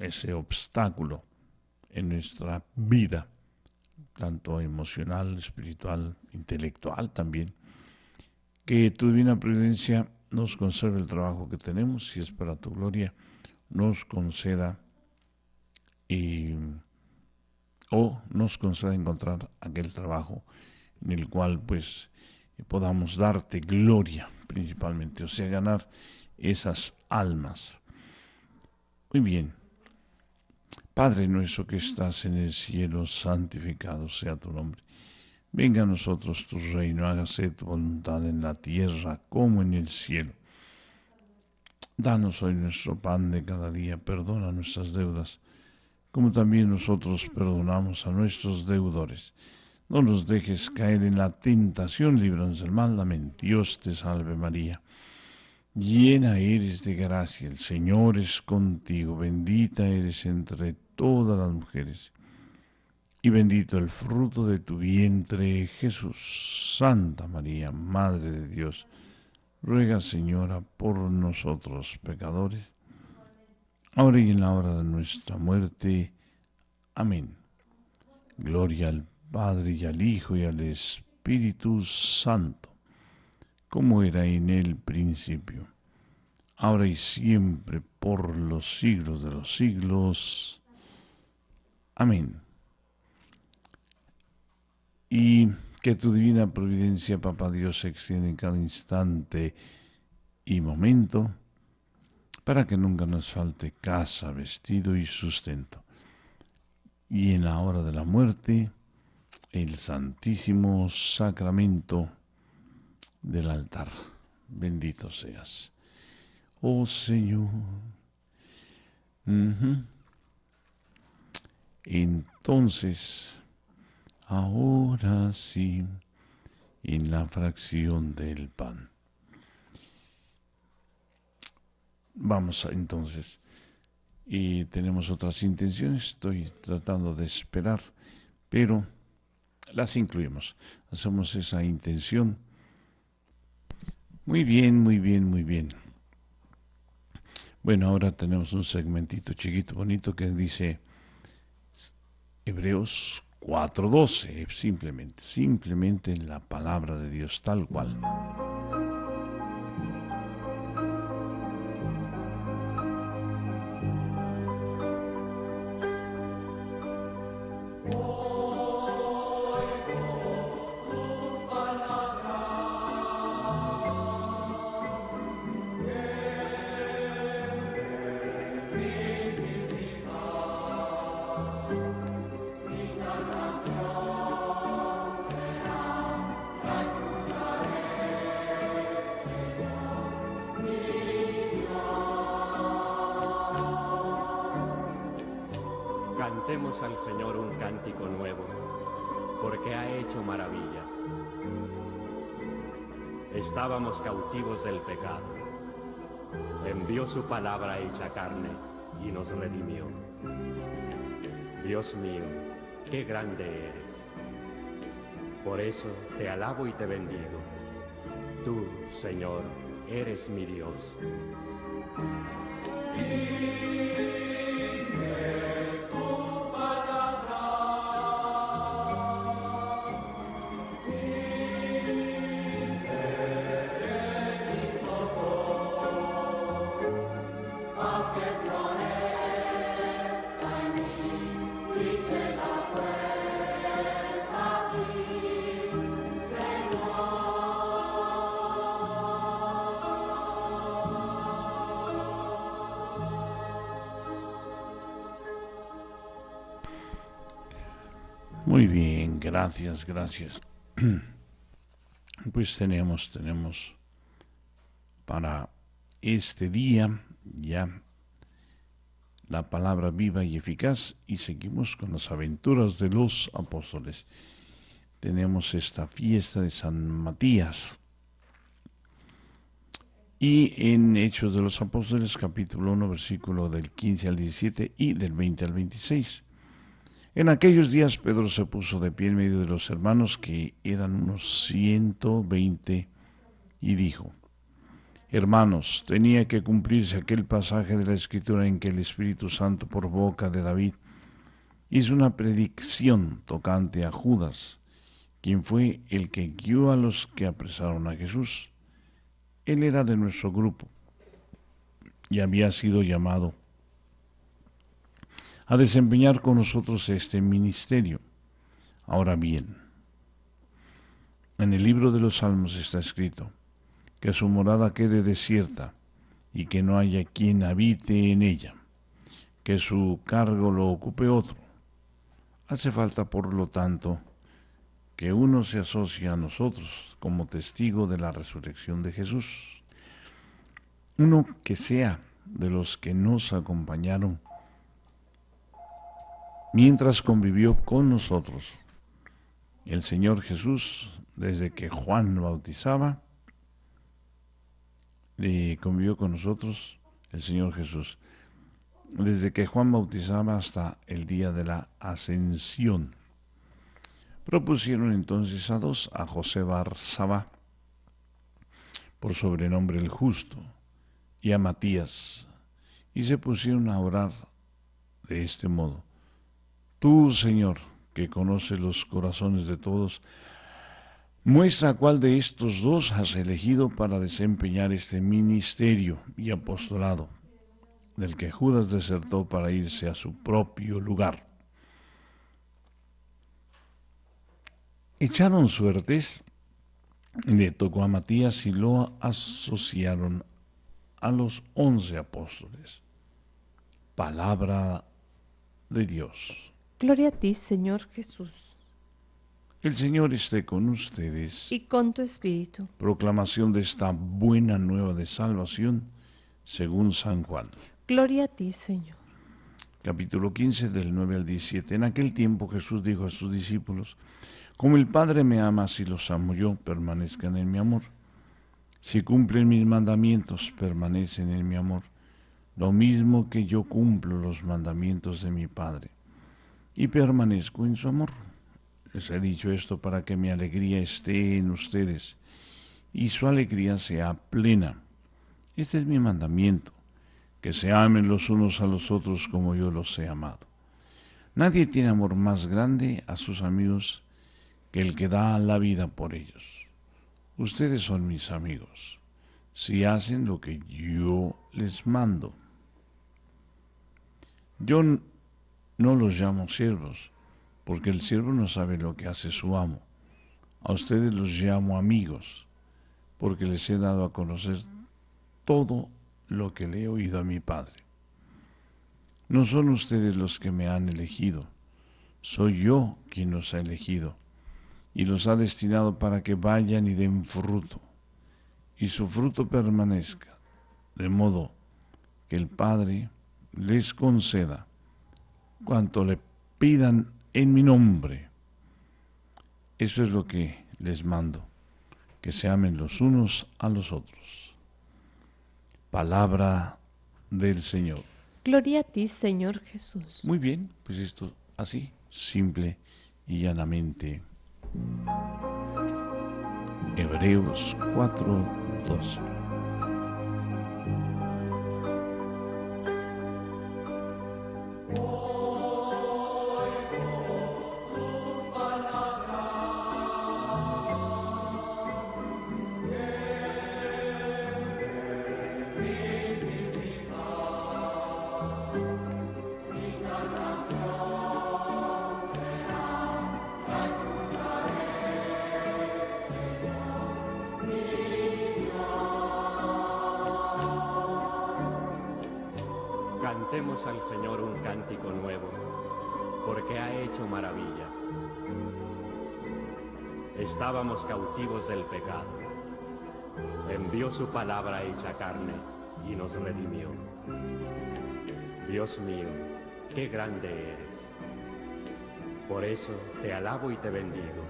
ese obstáculo en nuestra vida, tanto emocional, espiritual, intelectual también, que tu divina providencia nos conserve el trabajo que tenemos y es para tu gloria, nos conceda y o nos conceda encontrar aquel trabajo en el cual pues podamos darte gloria principalmente, o sea, ganar esas almas. Muy bien. Padre nuestro que estás en el cielo, santificado sea tu nombre. Venga a nosotros tu reino, hágase tu voluntad en la tierra como en el cielo. Danos hoy nuestro pan de cada día, perdona nuestras deudas, como también nosotros perdonamos a nuestros deudores. No nos dejes caer en la tentación, líbranos del mal. Amén. Dios te salve María Llena eres de gracia, el Señor es contigo, bendita eres entre todas las mujeres, y bendito el fruto de tu vientre, Jesús. Santa María, Madre de Dios, ruega, Señora, por nosotros pecadores, ahora y en la hora de nuestra muerte. Amén. Gloria al Padre y al Hijo y al Espíritu Santo como era en el principio, ahora y siempre, por los siglos de los siglos. Amén. Y que tu divina providencia, Papá Dios, se extienda en cada instante y momento para que nunca nos falte casa, vestido y sustento. Y en la hora de la muerte, el Santísimo Sacramento del altar. Bendito seas. Oh Señor. Entonces, ahora sí, en la fracción del pan. Vamos entonces, y tenemos otras intenciones, estoy tratando de esperar, pero las incluimos, hacemos esa intención muy bien, muy bien, muy bien. Bueno, ahora tenemos un segmentito chiquito, bonito, que dice Hebreos 4.12, simplemente, simplemente en la palabra de Dios tal cual. al Señor un cántico nuevo, porque ha hecho maravillas. Estábamos cautivos del pecado. Envió su palabra hecha carne y nos redimió. Dios mío, qué grande eres. Por eso te alabo y te bendigo. Tú, Señor, eres mi Dios. Muy bien, gracias, gracias. Pues tenemos, tenemos para este día ya la palabra viva y eficaz y seguimos con las aventuras de los apóstoles. Tenemos esta fiesta de San Matías. Y en Hechos de los Apóstoles capítulo 1 versículo del 15 al 17 y del 20 al 26 en aquellos días Pedro se puso de pie en medio de los hermanos, que eran unos 120, y dijo, Hermanos, tenía que cumplirse aquel pasaje de la Escritura en que el Espíritu Santo por boca de David hizo una predicción tocante a Judas, quien fue el que guió a los que apresaron a Jesús. Él era de nuestro grupo y había sido llamado a desempeñar con nosotros este ministerio. Ahora bien, en el libro de los Salmos está escrito que su morada quede desierta y que no haya quien habite en ella, que su cargo lo ocupe otro. Hace falta, por lo tanto, que uno se asocie a nosotros como testigo de la resurrección de Jesús. Uno que sea de los que nos acompañaron mientras convivió con nosotros. El Señor Jesús, desde que Juan bautizaba, y convivió con nosotros el Señor Jesús, desde que Juan bautizaba hasta el día de la ascensión. Propusieron entonces a dos, a José Barzaba, por sobrenombre el justo, y a Matías, y se pusieron a orar de este modo. Tú, Señor, que conoces los corazones de todos, muestra cuál de estos dos has elegido para desempeñar este ministerio y apostolado, del que Judas desertó para irse a su propio lugar. Echaron suertes, le tocó a Matías y lo asociaron a los once apóstoles. Palabra de Dios. Gloria a ti, Señor Jesús. El Señor esté con ustedes. Y con tu espíritu. Proclamación de esta buena nueva de salvación según San Juan. Gloria a ti, Señor. Capítulo 15 del 9 al 17. En aquel tiempo Jesús dijo a sus discípulos, Como el Padre me ama, si los amo yo, permanezcan en mi amor. Si cumplen mis mandamientos, permanecen en mi amor, lo mismo que yo cumplo los mandamientos de mi Padre y permanezco en su amor. Les he dicho esto para que mi alegría esté en ustedes y su alegría sea plena. Este es mi mandamiento, que se amen los unos a los otros como yo los he amado. Nadie tiene amor más grande a sus amigos que el que da la vida por ellos. Ustedes son mis amigos si hacen lo que yo les mando. Yo no los llamo siervos, porque el siervo no sabe lo que hace su amo. A ustedes los llamo amigos, porque les he dado a conocer todo lo que le he oído a mi Padre. No son ustedes los que me han elegido, soy yo quien los ha elegido y los ha destinado para que vayan y den fruto, y su fruto permanezca, de modo que el Padre les conceda cuanto le pidan en mi nombre. Eso es lo que les mando, que se amen los unos a los otros. Palabra del Señor. Gloria a ti, Señor Jesús. Muy bien, pues esto así, simple y llanamente. Hebreos 4, 12. al Señor un cántico nuevo, porque ha hecho maravillas. Estábamos cautivos del pecado. Envió su palabra hecha carne y nos redimió. Dios mío, qué grande eres. Por eso te alabo y te bendigo.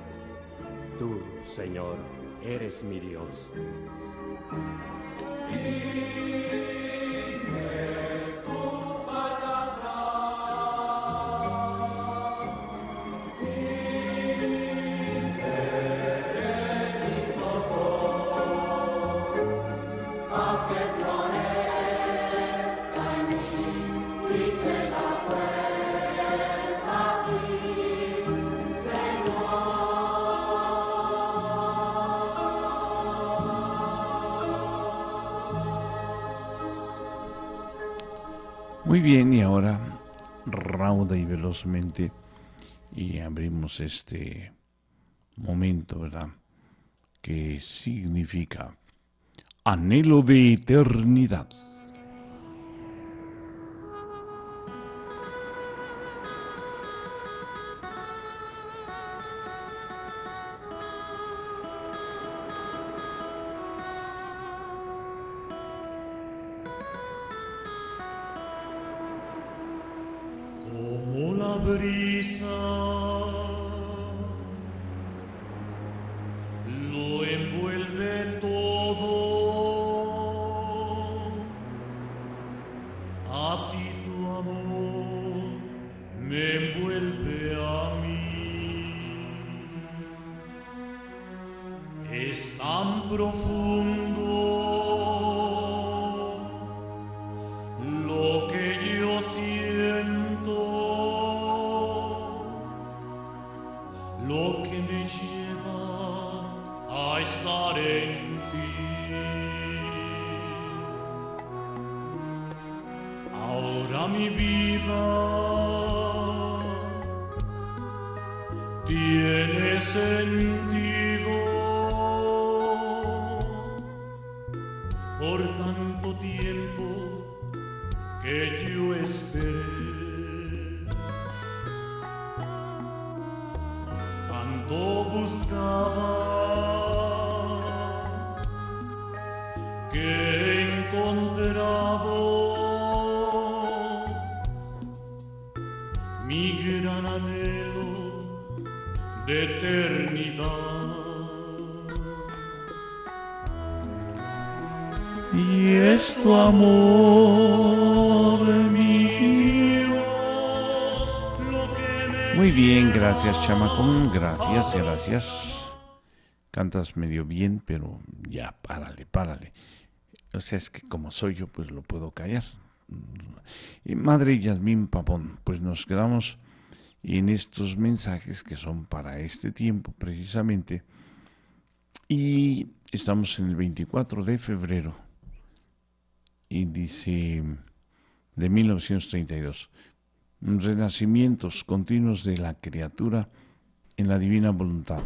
Tú, Señor, eres mi Dios. bien, y ahora rauda y velozmente y abrimos este momento, ¿verdad? Que significa anhelo de eternidad. de eternidad. Y es tu amor lo que me Muy bien, gracias chamacón, gracias, gracias. Cantas medio bien, pero ya, párale, párale. O sea, es que como soy yo, pues lo puedo callar. Y madre Yasmín Papón, pues nos quedamos y en estos mensajes que son para este tiempo precisamente. Y estamos en el 24 de febrero y dice de 1932, renacimientos continuos de la criatura en la divina voluntad.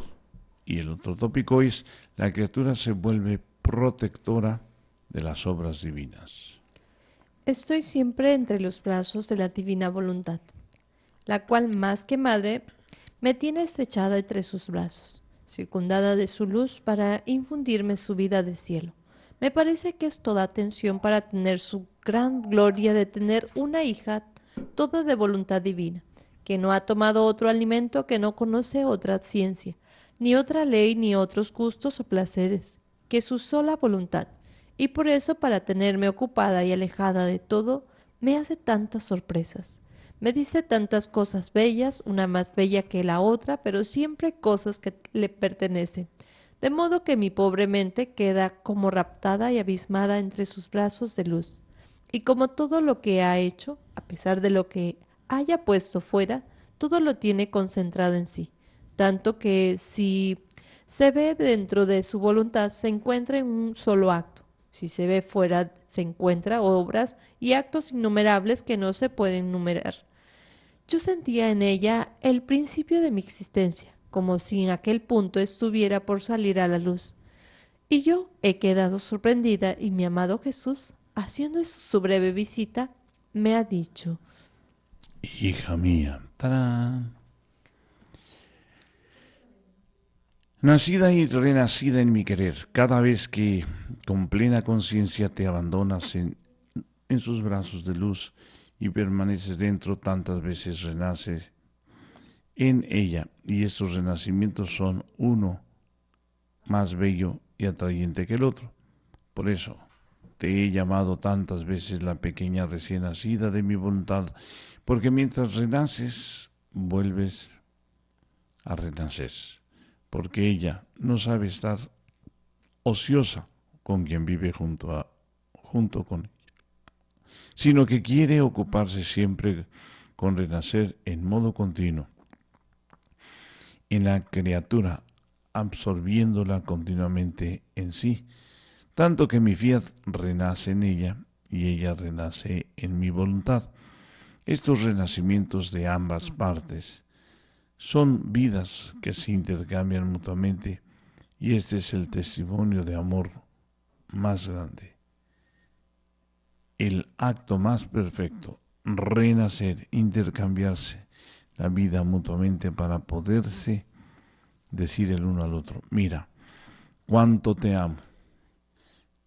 Y el otro tópico es, la criatura se vuelve protectora de las obras divinas. Estoy siempre entre los brazos de la divina voluntad la cual más que madre me tiene estrechada entre sus brazos, circundada de su luz para infundirme su vida de cielo. Me parece que es toda atención para tener su gran gloria de tener una hija toda de voluntad divina, que no ha tomado otro alimento, que no conoce otra ciencia, ni otra ley, ni otros gustos o placeres, que su sola voluntad. Y por eso, para tenerme ocupada y alejada de todo, me hace tantas sorpresas. Me dice tantas cosas bellas, una más bella que la otra, pero siempre cosas que le pertenecen. De modo que mi pobre mente queda como raptada y abismada entre sus brazos de luz. Y como todo lo que ha hecho, a pesar de lo que haya puesto fuera, todo lo tiene concentrado en sí, tanto que si se ve dentro de su voluntad, se encuentra en un solo acto. Si se ve fuera, se encuentra obras y actos innumerables que no se pueden numerar. Yo sentía en ella el principio de mi existencia, como si en aquel punto estuviera por salir a la luz. Y yo he quedado sorprendida y mi amado Jesús, haciendo su breve visita, me ha dicho, Hija mía, tarán. Nacida y renacida en mi querer, cada vez que con plena conciencia te abandonas en sus brazos de luz, y permaneces dentro, tantas veces renaces en ella. Y estos renacimientos son uno más bello y atrayente que el otro. Por eso te he llamado tantas veces la pequeña recién nacida de mi voluntad, porque mientras renaces, vuelves a renacer, porque ella no sabe estar ociosa con quien vive junto, a, junto con sino que quiere ocuparse siempre con renacer en modo continuo en la criatura, absorbiéndola continuamente en sí, tanto que mi fiat renace en ella y ella renace en mi voluntad. Estos renacimientos de ambas partes son vidas que se intercambian mutuamente y este es el testimonio de amor más grande el acto más perfecto, renacer, intercambiarse la vida mutuamente para poderse decir el uno al otro, mira, cuánto te amo,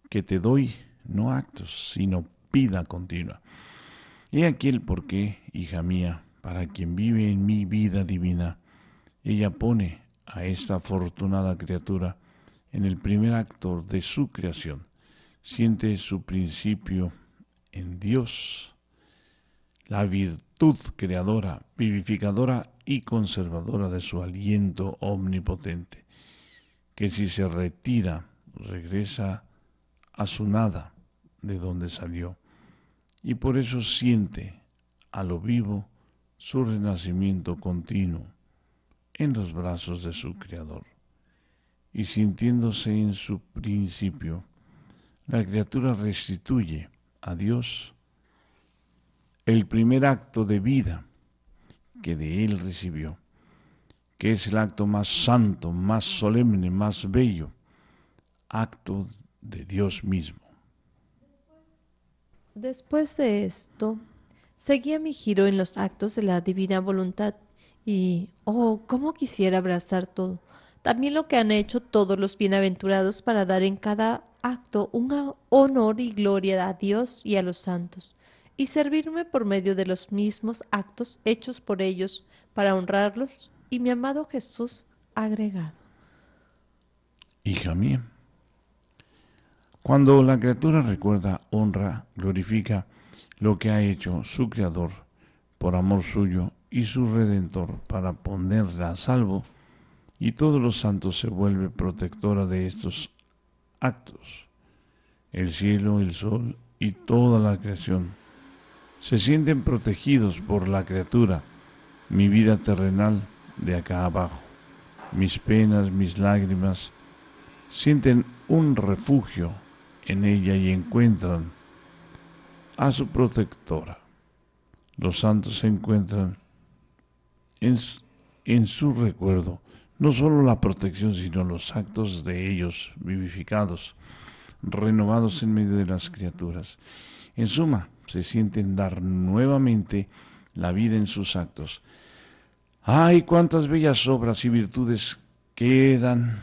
que te doy no actos, sino vida continua. Y aquí el porqué, hija mía, para quien vive en mi vida divina, ella pone a esta afortunada criatura en el primer acto de su creación, siente su principio en Dios, la virtud creadora, vivificadora y conservadora de su aliento omnipotente, que si se retira, regresa a su nada de donde salió, y por eso siente a lo vivo su renacimiento continuo en los brazos de su Creador. Y sintiéndose en su principio, la criatura restituye a Dios el primer acto de vida que de Él recibió, que es el acto más santo, más solemne, más bello, acto de Dios mismo. Después de esto, seguía mi giro en los actos de la divina voluntad y, oh, cómo quisiera abrazar todo, también lo que han hecho todos los bienaventurados para dar en cada acto un honor y gloria a Dios y a los santos, y servirme por medio de los mismos actos hechos por ellos para honrarlos y mi amado Jesús agregado. Hija mía, cuando la criatura recuerda, honra, glorifica lo que ha hecho su Creador por amor suyo y su Redentor para ponerla a salvo, y todos los santos se vuelve protectora de estos actos, el cielo, el sol y toda la creación, se sienten protegidos por la criatura, mi vida terrenal de acá abajo. Mis penas, mis lágrimas, sienten un refugio en ella y encuentran a su protectora. Los santos se encuentran en su, en su recuerdo no solo la protección, sino los actos de ellos vivificados, renovados en medio de las criaturas. En suma, se sienten dar nuevamente la vida en sus actos. ¡Ay, cuántas bellas obras y virtudes quedan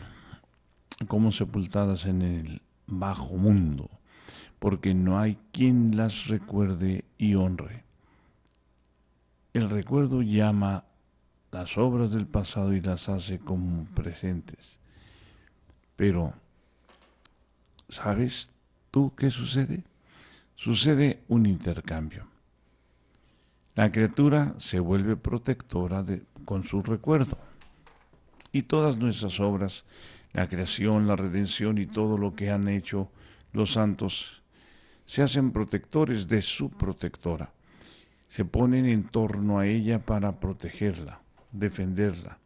como sepultadas en el bajo mundo! Porque no hay quien las recuerde y honre. El recuerdo llama las obras del pasado y las hace como presentes. Pero, ¿sabes tú qué sucede? Sucede un intercambio. La criatura se vuelve protectora de, con su recuerdo. Y todas nuestras obras, la creación, la redención y todo lo que han hecho los santos, se hacen protectores de su protectora. Se ponen en torno a ella para protegerla defenderla,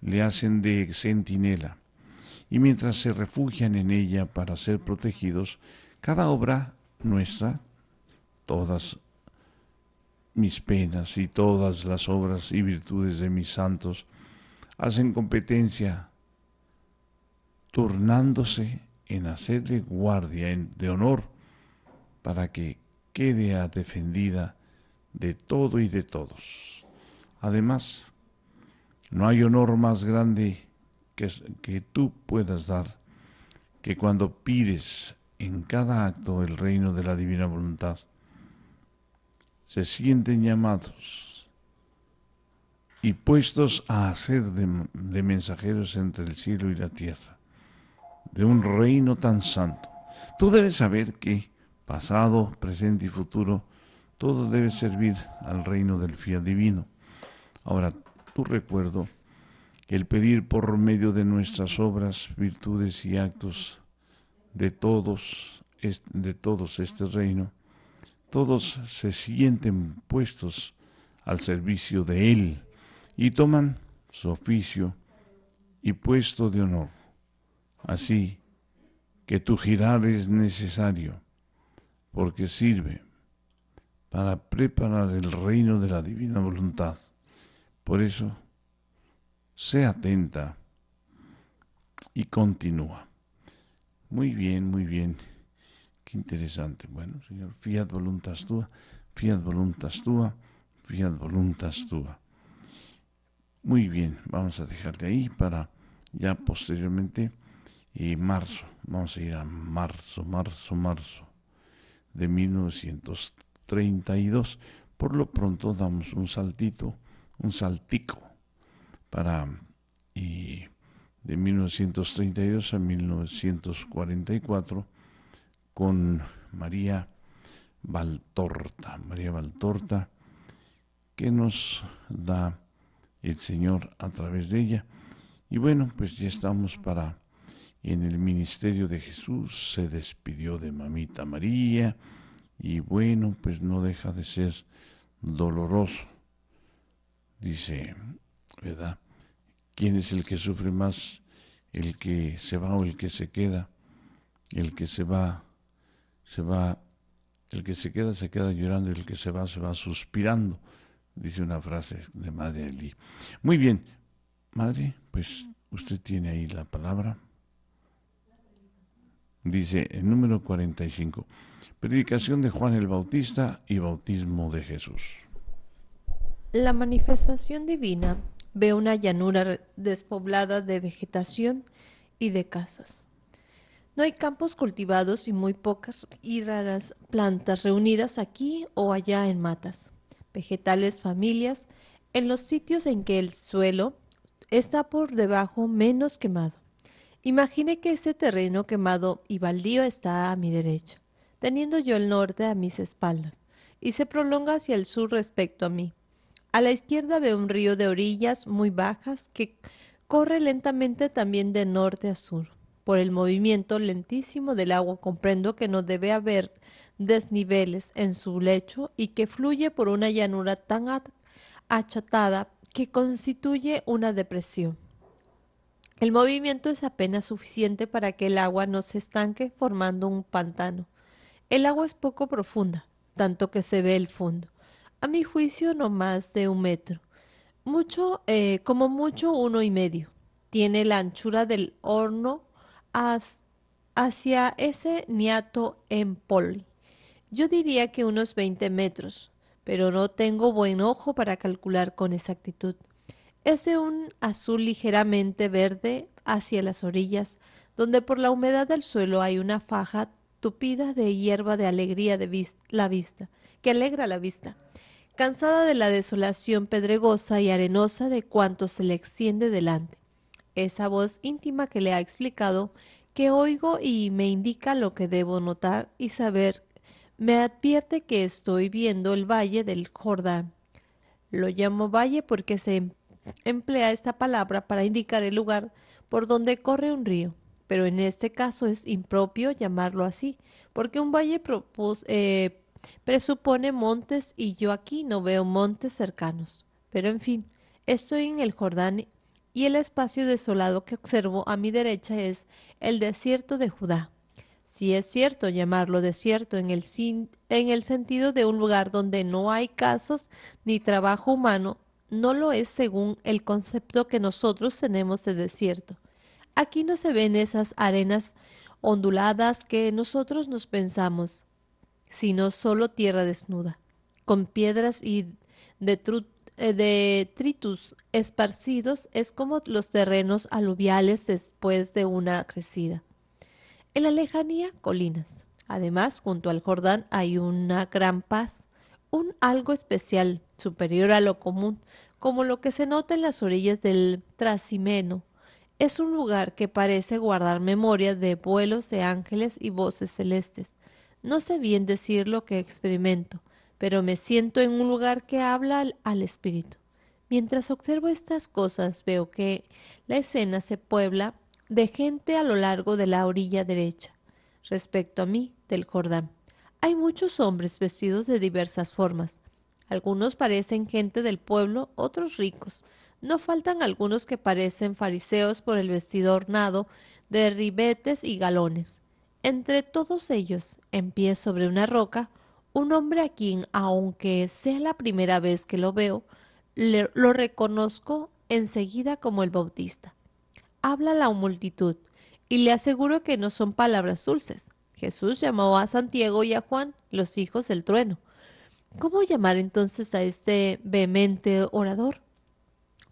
le hacen de centinela, y mientras se refugian en ella para ser protegidos, cada obra nuestra, todas mis penas y todas las obras y virtudes de mis santos, hacen competencia, turnándose en hacerle guardia de honor para que quede defendida de todo y de todos. Además, no hay honor más grande que, que tú puedas dar que cuando pides en cada acto el reino de la divina voluntad, se sienten llamados y puestos a hacer de, mensajeros entre el cielo y la tierra, de un reino tan santo. Tú debes saber que pasado, presente y futuro, todo debe servir al reino del Fiel divino. Ahora, tu recuerdo que el pedir por medio de nuestras obras, virtudes y actos de todos, de todos este reino, todos se sienten puestos al servicio de Él y toman su oficio y puesto de honor. Así que tu girar es necesario, porque sirve para preparar el reino de la divina voluntad por eso, sé atenta y continúa. Muy bien, muy bien. Qué interesante. Bueno, Señor, fiat voluntas tua, fiat voluntas tua, fiat voluntas tua. Muy bien, vamos a dejarte ahí para ya posteriormente Y eh, marzo. Vamos a ir a marzo, marzo, marzo de 1932. Por lo pronto damos un saltito un saltico para y de 1932 a 1944 con María Valtorta, María Valtorta, que nos da el Señor a través de ella. Y bueno, pues ya estamos para en el ministerio de Jesús, se despidió de mamita María y bueno, pues no deja de ser doloroso dice, ¿verdad? ¿Quién es el que sufre más? ¿El que se va o el que se queda? El que se va, se va, el que se queda, se queda llorando, el que se va, se va suspirando, dice una frase de Madre Muy bien, Madre, pues usted tiene ahí la palabra. Dice el número 45, predicación de Juan el Bautista y bautismo de Jesús. La manifestación divina ve una llanura despoblada de vegetación y de casas. No hay campos cultivados y muy pocas y raras plantas reunidas aquí o allá en matas, vegetales, familias, en los sitios en que el suelo está por debajo menos quemado. Imagine que ese terreno quemado y baldío está a mi derecha, teniendo yo el norte a mis espaldas, y se prolonga hacia el sur respecto a mí. A la izquierda veo un río de orillas muy bajas que corre lentamente también de norte a sur. Por el movimiento lentísimo del agua comprendo que no debe haber desniveles en su lecho y que fluye por una llanura tan achatada que constituye una depresión. El movimiento es apenas suficiente para que el agua no se estanque formando un pantano. El agua es poco profunda, tanto que se ve el fondo. A mi juicio, no más de un metro. Mucho, eh, como mucho, uno y medio. Tiene la anchura del horno hacia ese niato en poli. Yo diría que unos 20 metros, pero no tengo buen ojo para calcular con exactitud. Es de un azul ligeramente verde hacia las orillas, donde por la humedad del suelo hay una faja tupida de hierba de alegría de la vista, que alegra la vista cansada de la desolación pedregosa y arenosa de cuanto se le extiende delante. Esa voz íntima que le ha explicado, que oigo y me indica lo que debo notar y saber, me advierte que estoy viendo el valle del Jordán. Lo llamo valle porque se em-, emplea esta palabra para indicar el lugar por donde corre un río, pero en este caso es impropio llamarlo así, porque un valle propuso. Eh, presupone montes y yo aquí no veo montes cercanos. Pero en fin, estoy en el Jordán y el espacio desolado que observo a mi derecha es el desierto de Judá. Si es cierto llamarlo desierto en el, en el sentido de un lugar donde no hay casas ni trabajo humano, no lo es según el concepto que nosotros tenemos de desierto. Aquí no se ven esas arenas onduladas que nosotros nos pensamos sino solo tierra desnuda, con piedras y eh, detritus esparcidos, es como los terrenos aluviales después de una crecida. En la lejanía, colinas. Además, junto al Jordán hay una gran paz, un algo especial, superior a lo común, como lo que se nota en las orillas del Trasimeno. Es un lugar que parece guardar memoria de vuelos de ángeles y voces celestes. No sé bien decir lo que experimento, pero me siento en un lugar que habla al, espíritu. Mientras observo estas cosas veo que la escena se puebla de gente a lo largo de la orilla derecha, respecto a mí, del Jordán. Hay muchos hombres vestidos de diversas formas. Algunos parecen gente del pueblo, otros ricos. No faltan algunos que parecen fariseos por el vestido ornado de ribetes y galones. Entre todos ellos, en pie sobre una roca, un hombre a quien, aunque sea la primera vez que lo veo, lo reconozco enseguida como el Bautista. Habla la multitud y le aseguro que no son palabras dulces. Jesús llamó a Santiago y a Juan los hijos del trueno. ¿Cómo llamar entonces a este vehemente orador?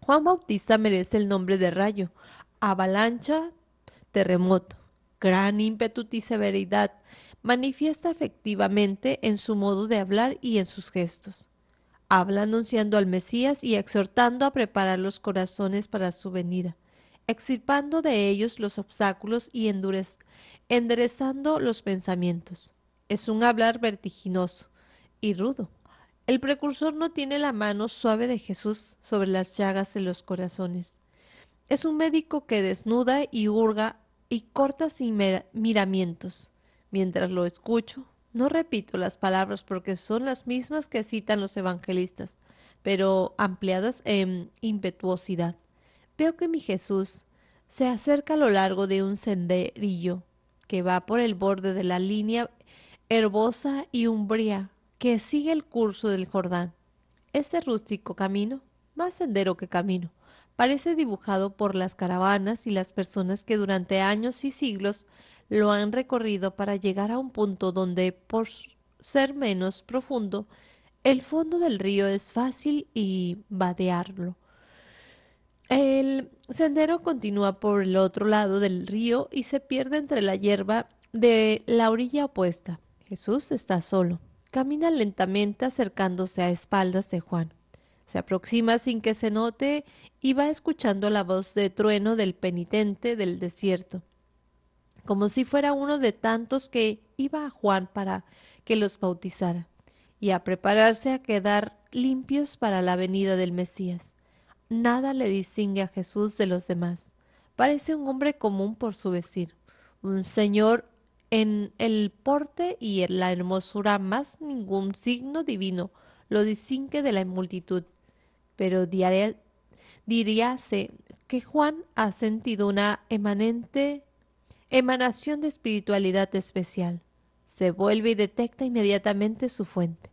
Juan Bautista merece el nombre de rayo, avalancha, terremoto gran ímpetu y severidad, manifiesta efectivamente en su modo de hablar y en sus gestos. Habla anunciando al Mesías y exhortando a preparar los corazones para su venida, extirpando de ellos los obstáculos y enderezando los pensamientos. Es un hablar vertiginoso y rudo. El precursor no tiene la mano suave de Jesús sobre las llagas de los corazones. Es un médico que desnuda y hurga y cortas sin miramientos. Mientras lo escucho, no repito las palabras porque son las mismas que citan los evangelistas, pero ampliadas en impetuosidad. Veo que mi Jesús se acerca a lo largo de un senderillo que va por el borde de la línea herbosa y umbría que sigue el curso del Jordán. Este rústico camino, más sendero que camino, parece dibujado por las caravanas y las personas que durante años y siglos lo han recorrido para llegar a un punto donde, por ser menos profundo, el fondo del río es fácil y vadearlo. El sendero continúa por el otro lado del río y se pierde entre la hierba de la orilla opuesta. Jesús está solo. Camina lentamente acercándose a espaldas de Juan. Se aproxima sin que se note y va escuchando la voz de trueno del penitente del desierto, como si fuera uno de tantos que iba a Juan para que los bautizara y a prepararse a quedar limpios para la venida del Mesías. Nada le distingue a Jesús de los demás. Parece un hombre común por su vestir, un señor en el porte y en la hermosura más ningún signo divino lo distingue de la multitud pero diríase que Juan ha sentido una emanente emanación de espiritualidad especial. Se vuelve y detecta inmediatamente su fuente.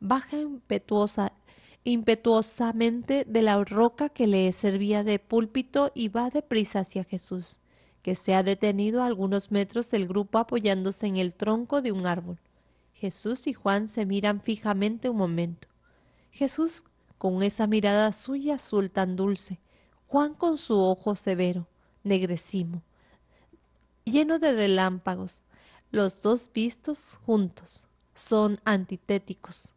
Baja impetuosa, impetuosamente de la roca que le servía de púlpito y va deprisa hacia Jesús, que se ha detenido a algunos metros del grupo apoyándose en el tronco de un árbol. Jesús y Juan se miran fijamente un momento. Jesús con esa mirada suya azul tan dulce, Juan con su ojo severo, negrecimo, lleno de relámpagos, los dos vistos juntos, son antitéticos.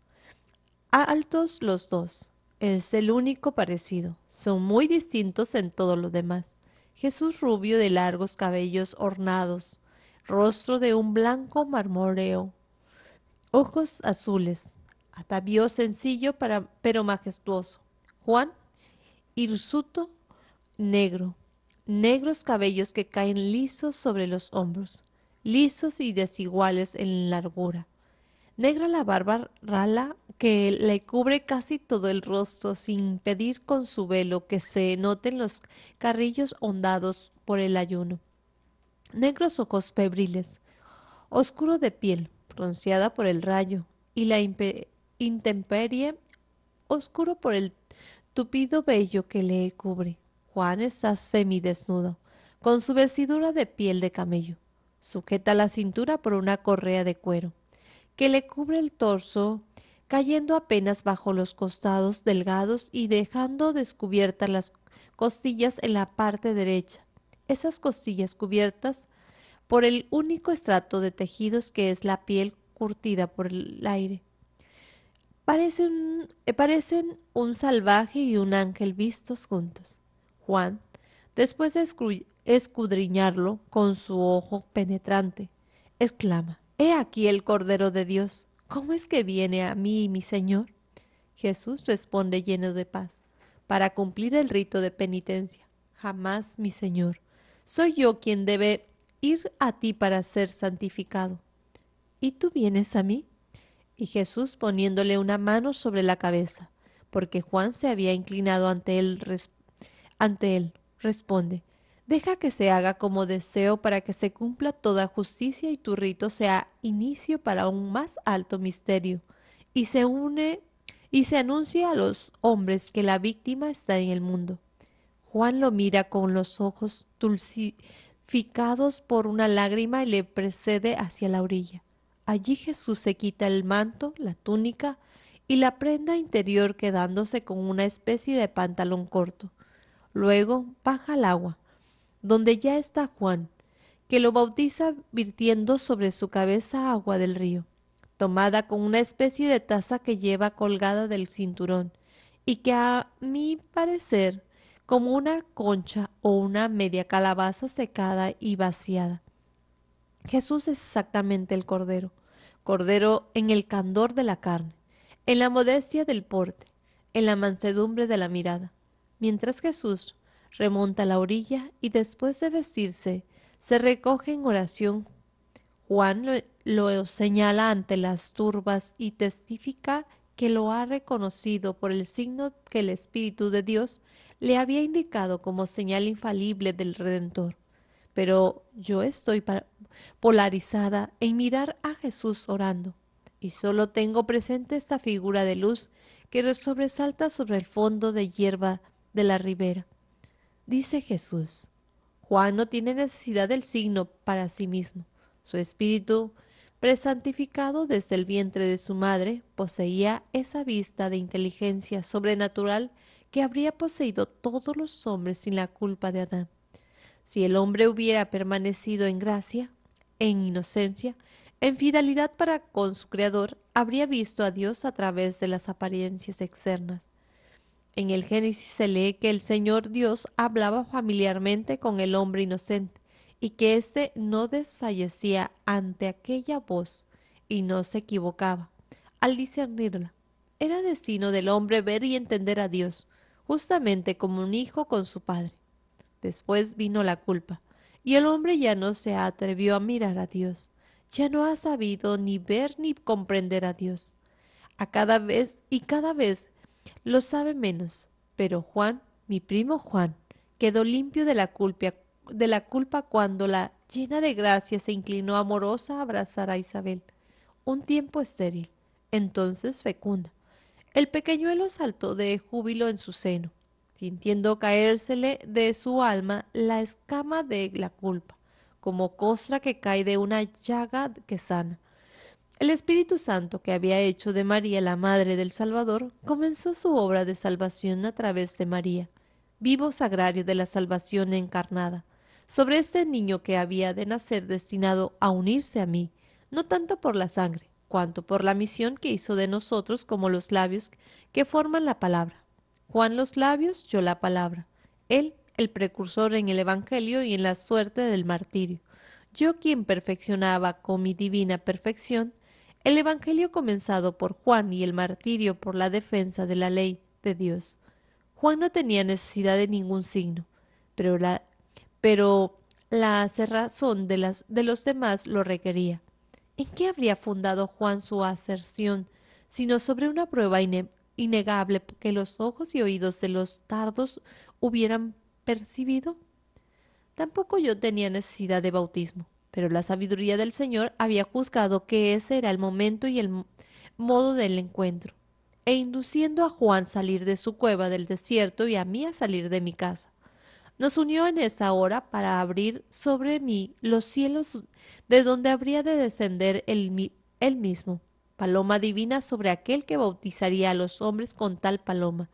Altos los dos, es el único parecido, son muy distintos en todo lo demás. Jesús rubio de largos cabellos ornados, rostro de un blanco marmoreo, ojos azules, atavío sencillo para, pero majestuoso. Juan, hirsuto, negro, negros cabellos que caen lisos sobre los hombros, lisos y desiguales en largura. Negra la barba rala que le cubre casi todo el rostro sin pedir con su velo que se noten los carrillos hondados por el ayuno. Negros ojos febriles, oscuro de piel, bronceada por el rayo, y la, intemperie, oscuro por el tupido bello que le cubre. Juan está semidesnudo, con su vestidura de piel de camello, sujeta la cintura por una correa de cuero, que le cubre el torso, cayendo apenas bajo los costados delgados y dejando descubiertas las costillas en la parte derecha. Esas costillas cubiertas por el único estrato de tejidos que es la piel curtida por el aire parecen, eh, parecen un salvaje y un ángel vistos juntos. Juan, después de escudriñarlo con su ojo penetrante, exclama, He aquí el Cordero de Dios, ¿cómo es que viene a mí mi Señor? Jesús responde lleno de paz, para cumplir el rito de penitencia. Jamás, mi Señor, soy yo quien debe ir a ti para ser santificado. ¿Y tú vienes a mí? y Jesús poniéndole una mano sobre la cabeza, porque Juan se había inclinado ante él, ante él. Responde, deja que se haga como deseo para que se cumpla toda justicia y tu rito sea inicio para un más alto misterio. Y se une y se anuncia a los hombres que la víctima está en el mundo. Juan lo mira con los ojos dulcificados por una lágrima y le precede hacia la orilla. Allí Jesús se quita el manto, la túnica y la prenda interior quedándose con una especie de pantalón corto. Luego baja al agua, donde ya está Juan, que lo bautiza virtiendo sobre su cabeza agua del río, tomada con una especie de taza que lleva colgada del cinturón, y que a mi parecer como una concha o una media calabaza secada y vaciada. Jesús es exactamente el Cordero, Cordero en el candor de la carne, en la modestia del porte, en la mansedumbre de la mirada. Mientras Jesús remonta a la orilla y después de vestirse, se recoge en oración. Juan lo, lo señala ante las turbas y testifica que lo ha reconocido por el signo que el Espíritu de Dios le había indicado como señal infalible del Redentor pero yo estoy polarizada en mirar a Jesús orando y solo tengo presente esta figura de luz que sobresalta sobre el fondo de hierba de la ribera. Dice Jesús, Juan no tiene necesidad del signo para sí mismo. Su espíritu, presantificado desde el vientre de su madre, poseía esa vista de inteligencia sobrenatural que habría poseído todos los hombres sin la culpa de Adán. Si el hombre hubiera permanecido en gracia, en inocencia, en fidelidad para con su Creador, habría visto a Dios a través de las apariencias externas. En el Génesis se lee que el Señor Dios hablaba familiarmente con el hombre inocente y que éste no desfallecía ante aquella voz y no se equivocaba. Al discernirla, era destino del hombre ver y entender a Dios, justamente como un hijo con su padre. Después vino la culpa, y el hombre ya no se atrevió a mirar a Dios, ya no ha sabido ni ver ni comprender a Dios. A cada vez y cada vez lo sabe menos, pero Juan, mi primo Juan, quedó limpio de la culpa, de la culpa cuando la llena de gracia se inclinó amorosa a abrazar a Isabel. Un tiempo estéril, entonces fecunda. El pequeñuelo saltó de júbilo en su seno sintiendo caérsele de su alma la escama de la culpa, como costra que cae de una llaga que sana. El Espíritu Santo, que había hecho de María la Madre del Salvador, comenzó su obra de salvación a través de María, vivo sagrario de la salvación encarnada, sobre este niño que había de nacer destinado a unirse a mí, no tanto por la sangre, cuanto por la misión que hizo de nosotros como los labios que forman la palabra. Juan los labios, yo la palabra. Él, el precursor en el Evangelio y en la suerte del martirio. Yo quien perfeccionaba con mi divina perfección el Evangelio comenzado por Juan y el martirio por la defensa de la ley de Dios. Juan no tenía necesidad de ningún signo, pero la, pero la cerrazón de, las, de los demás lo requería. ¿En qué habría fundado Juan su aserción, sino sobre una prueba innegable que los ojos y oídos de los tardos hubieran percibido? Tampoco yo tenía necesidad de bautismo, pero la sabiduría del Señor había juzgado que ese era el momento y el modo del encuentro, e induciendo a Juan salir de su cueva del desierto y a mí a salir de mi casa. Nos unió en esa hora para abrir sobre mí los cielos de donde habría de descender el él mismo paloma divina sobre aquel que bautizaría a los hombres con tal paloma,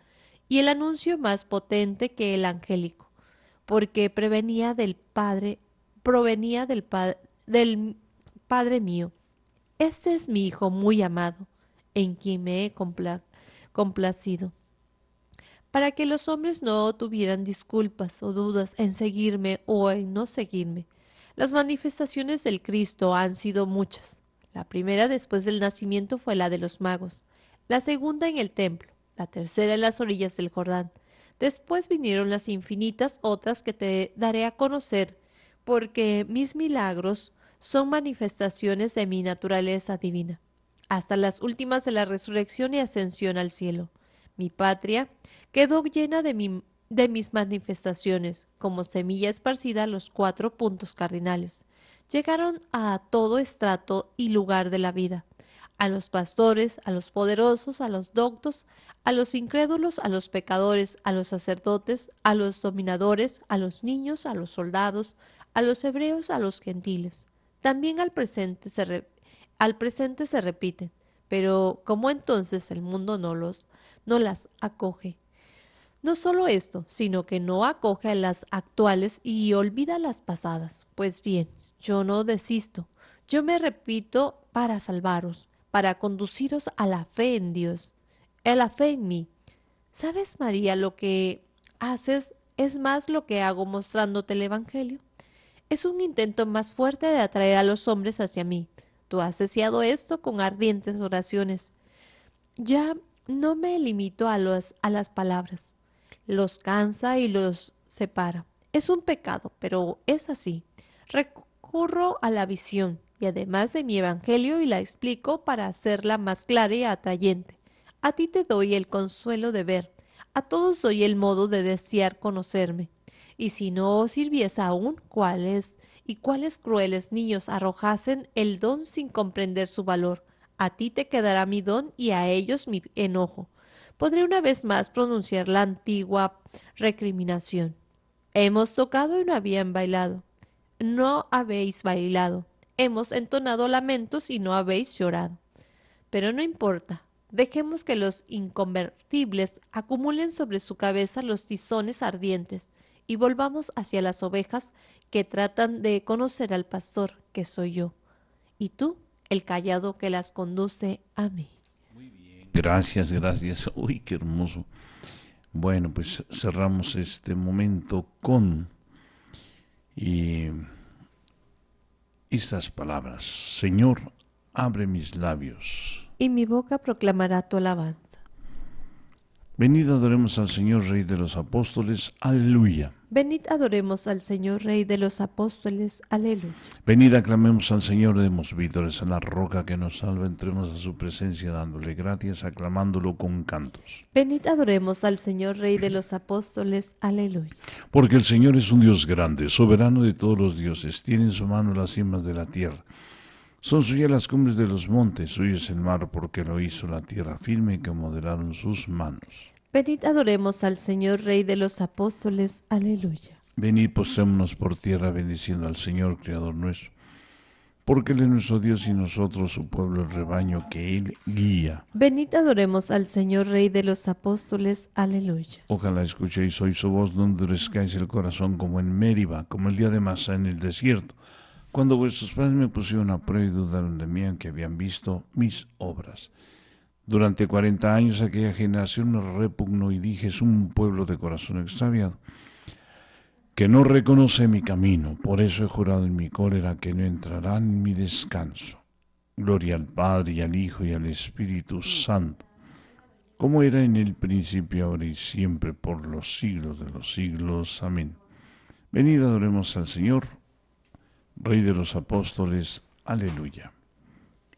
y el anuncio más potente que el angélico, porque prevenía del Padre, provenía del, del Padre mío. Este es mi Hijo muy amado, en quien me he complacido. Para que los hombres no tuvieran disculpas o dudas en seguirme o en no seguirme. Las manifestaciones del Cristo han sido muchas la primera después del nacimiento fue la de los magos, la segunda en el templo, la tercera en las orillas del Jordán. Después vinieron las infinitas otras que te daré a conocer, porque mis milagros son manifestaciones de mi naturaleza divina, hasta las últimas de la resurrección y ascensión al cielo. Mi patria quedó llena de, de mis manifestaciones, como semilla esparcida a los cuatro puntos cardinales llegaron a todo estrato y lugar de la vida, a los pastores, a los poderosos, a los doctos, a los incrédulos, a los pecadores, a los sacerdotes, a los dominadores, a los niños, a los soldados, a los hebreos, a los gentiles. También al presente se, al presente se repite, pero como entonces el mundo no, los, no las acoge? No solo esto, sino que no acoge a las actuales y olvida las pasadas. Pues bien, yo no desisto. Yo me repito para salvaros, para conduciros a la fe en Dios, a la fe en mí. ¿Sabes, María, lo que haces es más lo que hago mostrándote el Evangelio? Es un intento más fuerte de atraer a los hombres hacia mí. Tú has deseado esto con ardientes oraciones. Ya no me limito a, a las palabras. Los cansa y los separa. Es un pecado, pero es así recurro a la visión y además de mi Evangelio y la explico para hacerla más clara y atrayente. A ti te doy el consuelo de ver, a todos doy el modo de desear conocerme. Y si no os sirviese aún, ¿cuáles y cuáles crueles niños arrojasen el don sin comprender su valor? A ti te quedará mi don y a ellos mi enojo. Podré una vez más pronunciar la antigua recriminación. Hemos tocado y no habían bailado no habéis bailado, hemos entonado lamentos y no habéis llorado. Pero no importa, dejemos que los inconvertibles acumulen sobre su cabeza los tizones ardientes y volvamos hacia las ovejas que tratan de conocer al pastor, que soy yo, y tú, el callado que las conduce a mí. Muy bien. Gracias, gracias. Uy, qué hermoso. Bueno, pues cerramos este momento con y estas palabras, Señor, abre mis labios. Y mi boca proclamará tu alabanza. Venid adoremos al Señor Rey de los Apóstoles, aleluya. Venid adoremos al Señor Rey de los Apóstoles, aleluya. Venid aclamemos al Señor, demos vítores a la roca que nos salva, entremos a su presencia dándole gracias, aclamándolo con cantos. Venid adoremos al Señor Rey de los Apóstoles, aleluya. Porque el Señor es un Dios grande, soberano de todos los dioses, tiene en su mano las cimas de la tierra. Son suyas las cumbres de los montes, suyo es el mar porque lo hizo la tierra firme que modelaron sus manos. Venid, adoremos al Señor, Rey de los Apóstoles. Aleluya. Venid, posémonos por tierra, bendiciendo al Señor, Creador nuestro. Porque Él es nuestro Dios y nosotros, su pueblo, el rebaño que Él guía. Venid, adoremos al Señor, Rey de los Apóstoles. Aleluya. Ojalá escuchéis hoy su voz, donde endurezcáis el corazón como en Mériba, como el día de Masa en el desierto, cuando vuestros padres me pusieron a prueba y dudaron de mí, aunque habían visto mis obras. Durante 40 años aquella generación me repugnó y dije, es un pueblo de corazón extraviado, que no reconoce mi camino, por eso he jurado en mi cólera que no entrará en mi descanso. Gloria al Padre y al Hijo y al Espíritu Santo, como era en el principio, ahora y siempre, por los siglos de los siglos. Amén. Venid, adoremos al Señor, Rey de los Apóstoles. Aleluya.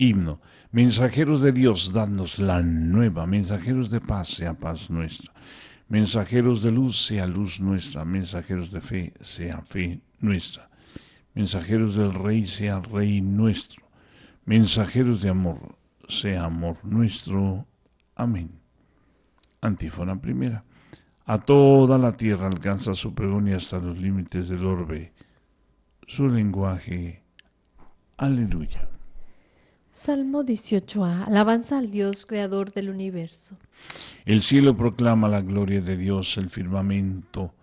Himno. Mensajeros de Dios, danos la nueva. Mensajeros de paz, sea paz nuestra. Mensajeros de luz, sea luz nuestra. Mensajeros de fe, sea fe nuestra. Mensajeros del Rey, sea Rey nuestro. Mensajeros de amor, sea amor nuestro. Amén. Antífona primera. A toda la tierra alcanza su pregón y hasta los límites del orbe. Su lenguaje. Aleluya. Salmo 18a. Alabanza al Dios, creador del universo. El cielo proclama la gloria de Dios, el firmamento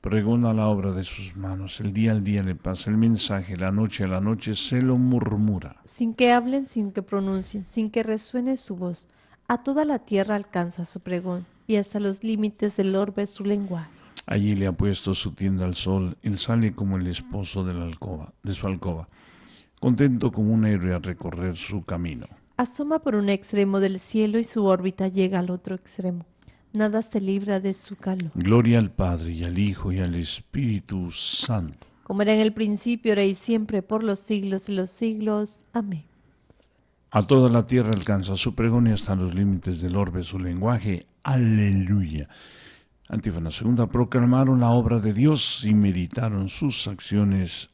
pregona la obra de sus manos. El día al día le pasa el mensaje, la noche a la noche se lo murmura. Sin que hablen, sin que pronuncien, sin que resuene su voz. A toda la tierra alcanza su pregón y hasta los límites del orbe su lenguaje. Allí le ha puesto su tienda al sol, él sale como el esposo de, la alcoba, de su alcoba contento como un héroe a recorrer su camino. Asoma por un extremo del cielo y su órbita llega al otro extremo. Nada se libra de su calor. Gloria al Padre y al Hijo y al Espíritu Santo. Como era en el principio, era y siempre, por los siglos y los siglos. Amén. A toda la tierra alcanza su pregón y hasta los límites del orbe su lenguaje. Aleluya. Antífona segunda, proclamaron la obra de Dios y meditaron sus acciones.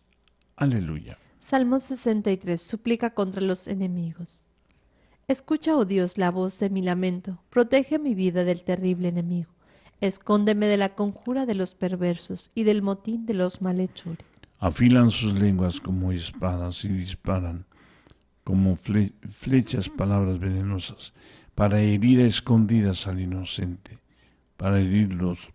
Aleluya. Salmo 63. Suplica contra los enemigos. Escucha, oh Dios, la voz de mi lamento. Protege mi vida del terrible enemigo. Escóndeme de la conjura de los perversos y del motín de los malhechores. Afilan sus lenguas como espadas y disparan como flechas palabras venenosas para herir a escondidas al inocente, para herirlos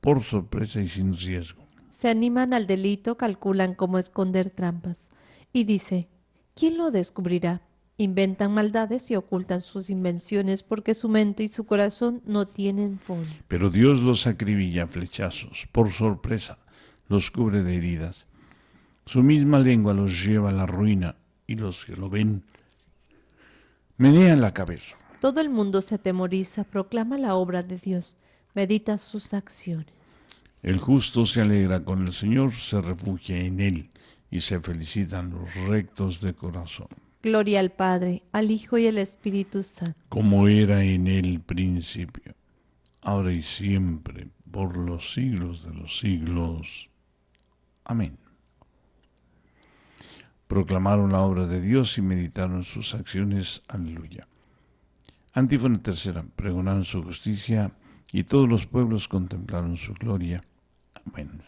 por sorpresa y sin riesgo. Se animan al delito, calculan cómo esconder trampas y dice, ¿quién lo descubrirá? Inventan maldades y ocultan sus invenciones porque su mente y su corazón no tienen fondo. Pero Dios los acribilla flechazos, por sorpresa, los cubre de heridas. Su misma lengua los lleva a la ruina y los que lo ven menean la cabeza. Todo el mundo se atemoriza, proclama la obra de Dios, medita sus acciones. El justo se alegra con el Señor, se refugia en él y se felicitan los rectos de corazón. Gloria al Padre, al Hijo y al Espíritu Santo. Como era en el principio, ahora y siempre, por los siglos de los siglos. Amén. Proclamaron la obra de Dios y meditaron sus acciones. Aleluya. Antífona tercera, pregonaron su justicia y todos los pueblos contemplaron su gloria. Amén.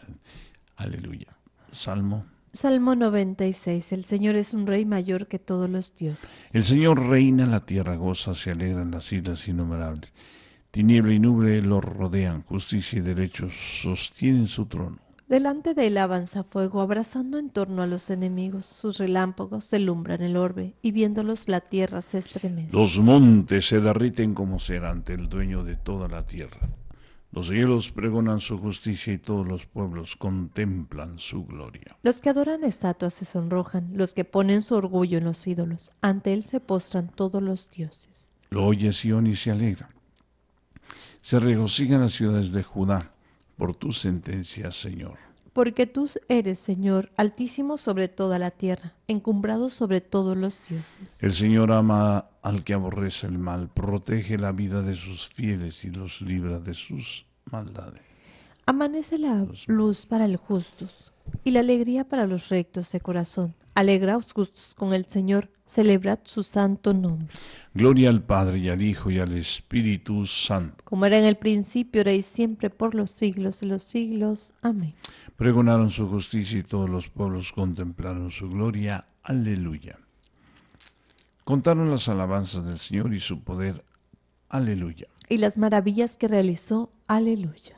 Aleluya. Salmo Salmo 96. El Señor es un rey mayor que todos los dioses. El Señor reina la tierra, goza, se alegran las islas innumerables. Tiniebla y nube lo rodean, justicia y derecho sostienen su trono. Delante de él avanza fuego, abrazando en torno a los enemigos. Sus relámpagos se el orbe, y viéndolos la tierra se estremece. Los montes se derriten como cera ante el dueño de toda la tierra. Los cielos pregonan su justicia y todos los pueblos contemplan su gloria. Los que adoran estatuas se sonrojan, los que ponen su orgullo en los ídolos. Ante él se postran todos los dioses. Lo oye Sion y se alegra. Se regocijan las ciudades de Judá por tu sentencia, Señor. Porque tú eres, Señor, altísimo sobre toda la tierra, encumbrado sobre todos los dioses. El Señor ama al que aborrece el mal, protege la vida de sus fieles y los libra de sus maldades. Amanece la luz para el justos y la alegría para los rectos de corazón. Alegraos justos con el Señor, celebrad su santo nombre. Gloria al Padre y al Hijo y al Espíritu Santo. Como era en el principio, era y siempre, por los siglos de los siglos. Amén. Pregonaron su justicia y todos los pueblos contemplaron su gloria. Aleluya. Contaron las alabanzas del Señor y su poder. Aleluya. Y las maravillas que realizó. Aleluya.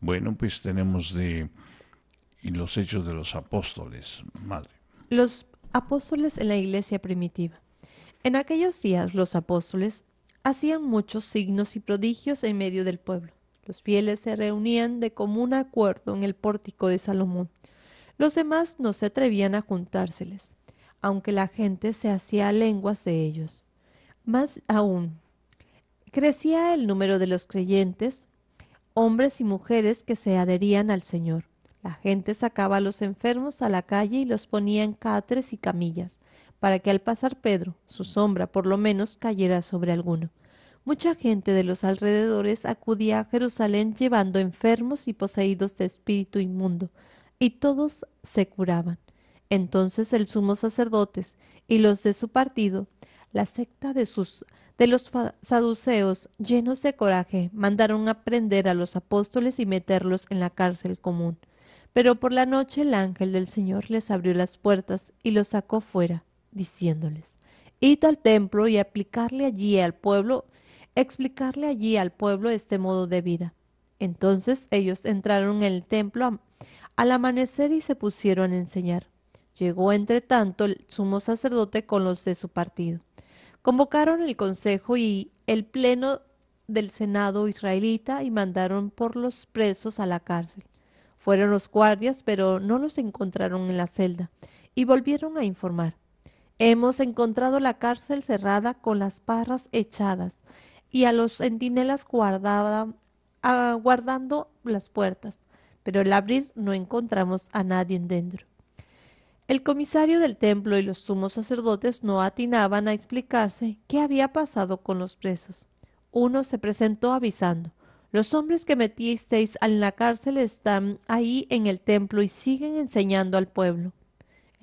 Bueno, pues tenemos de y los hechos de los apóstoles, madre. Los Apóstoles en la iglesia primitiva. En aquellos días los apóstoles hacían muchos signos y prodigios en medio del pueblo. Los fieles se reunían de común acuerdo en el pórtico de Salomón. Los demás no se atrevían a juntárseles, aunque la gente se hacía lenguas de ellos. Más aún, crecía el número de los creyentes, hombres y mujeres que se adherían al Señor. La gente sacaba a los enfermos a la calle y los ponía en catres y camillas, para que al pasar Pedro, su sombra por lo menos cayera sobre alguno. Mucha gente de los alrededores acudía a Jerusalén llevando enfermos y poseídos de espíritu inmundo, y todos se curaban. Entonces el sumo sacerdotes y los de su partido, la secta de de los saduceos, llenos de coraje, mandaron a prender a los apóstoles y meterlos en la cárcel común. Pero por la noche el ángel del Señor les abrió las puertas y los sacó fuera, diciéndoles, id al templo y aplicarle allí al pueblo, explicarle allí al pueblo este modo de vida. Entonces ellos entraron en el templo al amanecer y se pusieron a enseñar. Llegó entre tanto el sumo sacerdote con los de su partido. Convocaron el consejo y el pleno del Senado israelita y mandaron por los presos a la cárcel fueron los guardias, pero no los encontraron en la celda y volvieron a informar. Hemos encontrado la cárcel cerrada con las parras echadas y a los centinelas ah, guardando las puertas, pero al abrir no encontramos a nadie dentro. El comisario del templo y los sumos sacerdotes no atinaban a explicarse qué había pasado con los presos. Uno se presentó avisando, los hombres que metisteis en la cárcel están ahí en el templo y siguen enseñando al pueblo.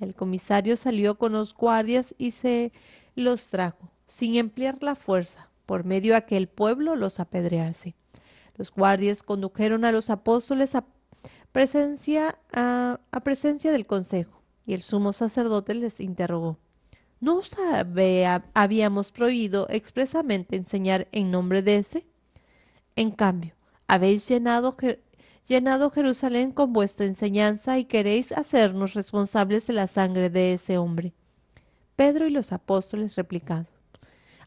El comisario salió con los guardias y se los trajo, sin emplear la fuerza, por medio a que el pueblo los apedrease. Los guardias condujeron a los apóstoles a presencia, del consejo, y el sumo sacerdote les interrogó. ¿No os habíamos prohibido expresamente enseñar en nombre de ese? En cambio, habéis llenado, llenado Jerusalén con vuestra enseñanza y queréis hacernos responsables de la sangre de ese hombre. Pedro y los apóstoles replicaron,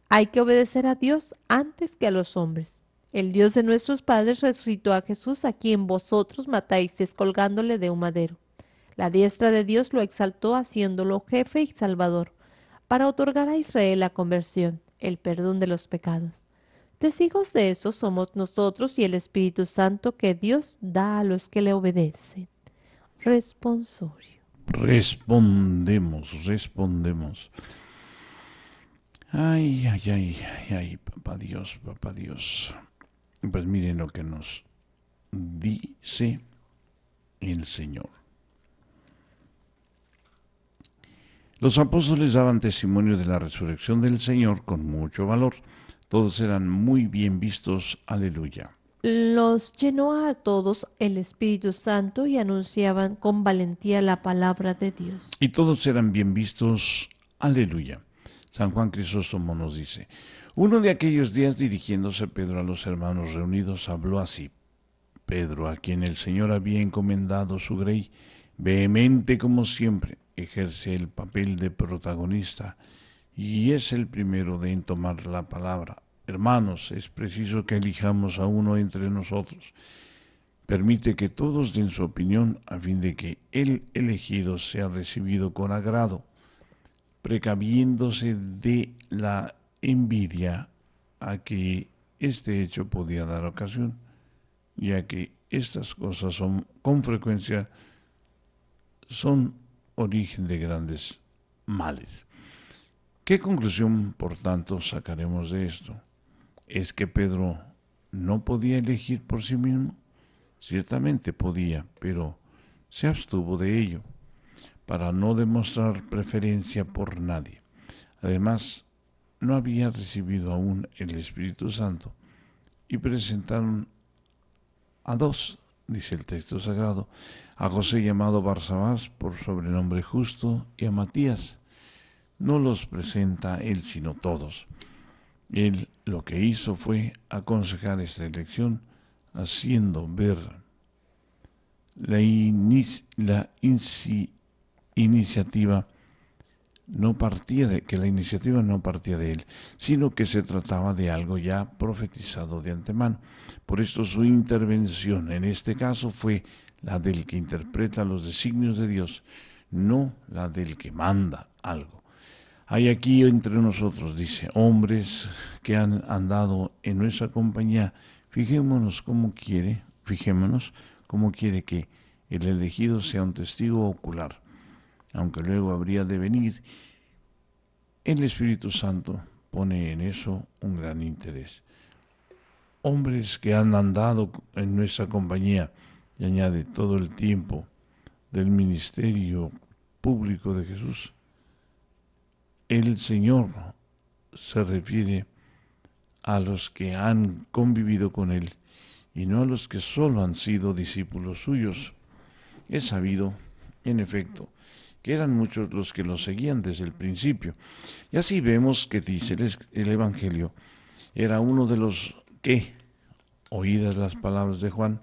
hay que obedecer a Dios antes que a los hombres. El Dios de nuestros padres resucitó a Jesús, a quien vosotros matáis descolgándole de un madero. La diestra de Dios lo exaltó haciéndolo jefe y salvador, para otorgar a Israel la conversión, el perdón de los pecados. Testigos de eso somos nosotros y el Espíritu Santo que Dios da a los que le obedecen. Responsorio. Respondemos, respondemos. Ay, ay, ay, ay, ay, papá Dios, papá Dios. Pues miren lo que nos dice el Señor. Los apóstoles daban testimonio de la resurrección del Señor con mucho valor. Todos eran muy bien vistos. Aleluya. Los llenó a todos el Espíritu Santo y anunciaban con valentía la palabra de Dios. Y todos eran bien vistos. Aleluya. San Juan Crisóstomo nos dice: Uno de aquellos días, dirigiéndose Pedro a los hermanos reunidos, habló así: Pedro, a quien el Señor había encomendado su grey, vehemente como siempre, ejerce el papel de protagonista y es el primero de en tomar la palabra. Hermanos, es preciso que elijamos a uno entre nosotros. Permite que todos den su opinión a fin de que el elegido sea recibido con agrado, precaviéndose de la envidia a que este hecho podía dar ocasión, ya que estas cosas son con frecuencia son origen de grandes males. ¿Qué conclusión, por tanto, sacaremos de esto? ¿Es que Pedro no podía elegir por sí mismo? Ciertamente podía, pero se abstuvo de ello, para no demostrar preferencia por nadie. Además, no había recibido aún el Espíritu Santo y presentaron a dos, dice el texto sagrado, a José llamado Barsabás por sobrenombre justo y a Matías, no los presenta él sino todos. Él lo que hizo fue aconsejar esta elección haciendo ver la, iniciativa no partía de que la iniciativa no partía de él, sino que se trataba de algo ya profetizado de antemano. Por esto su intervención en este caso fue la del que interpreta los designios de Dios, no la del que manda algo. Hay aquí entre nosotros, dice, hombres que han andado en nuestra compañía. Fijémonos cómo quiere, fijémonos cómo quiere que el elegido sea un testigo ocular, aunque luego habría de venir. El Espíritu Santo pone en eso un gran interés. Hombres que han andado en nuestra compañía, y añade todo el tiempo del ministerio público de Jesús, el Señor se refiere a los que han convivido con Él y no a los que solo han sido discípulos suyos. Es sabido, en efecto, que eran muchos los que lo seguían desde el principio. Y así vemos que dice el, Evangelio, era uno de los que, oídas las palabras de Juan,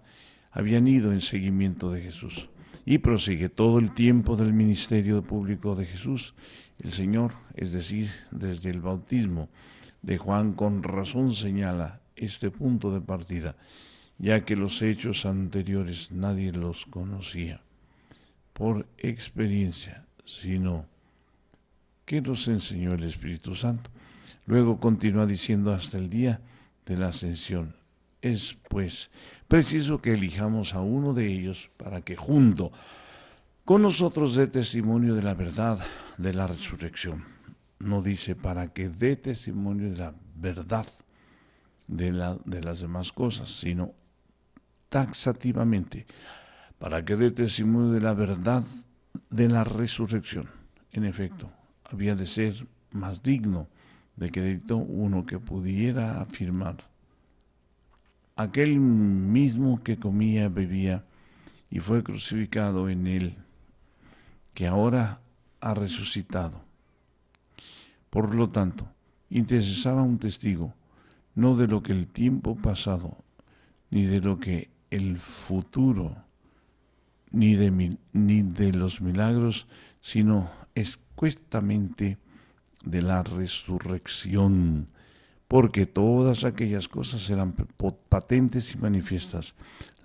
habían ido en seguimiento de Jesús. Y prosigue todo el tiempo del ministerio público de Jesús el Señor, es decir, desde el bautismo de Juan con razón señala este punto de partida, ya que los hechos anteriores nadie los conocía por experiencia, sino que nos enseñó el Espíritu Santo. Luego continúa diciendo hasta el día de la ascensión. Es pues preciso que elijamos a uno de ellos para que junto con nosotros dé testimonio de la verdad de la resurrección. No dice para que dé testimonio de la verdad de, de las demás cosas, sino taxativamente, para que dé testimonio de la verdad de la resurrección. En efecto, había de ser más digno de crédito uno que pudiera afirmar. Aquel mismo que comía, bebía y fue crucificado en él que ahora ha resucitado. Por lo tanto, interesaba un testigo, no de lo que el tiempo pasado, ni de lo que el futuro, ni de, ni de los milagros, sino escuestamente de la resurrección, porque todas aquellas cosas eran patentes y manifiestas.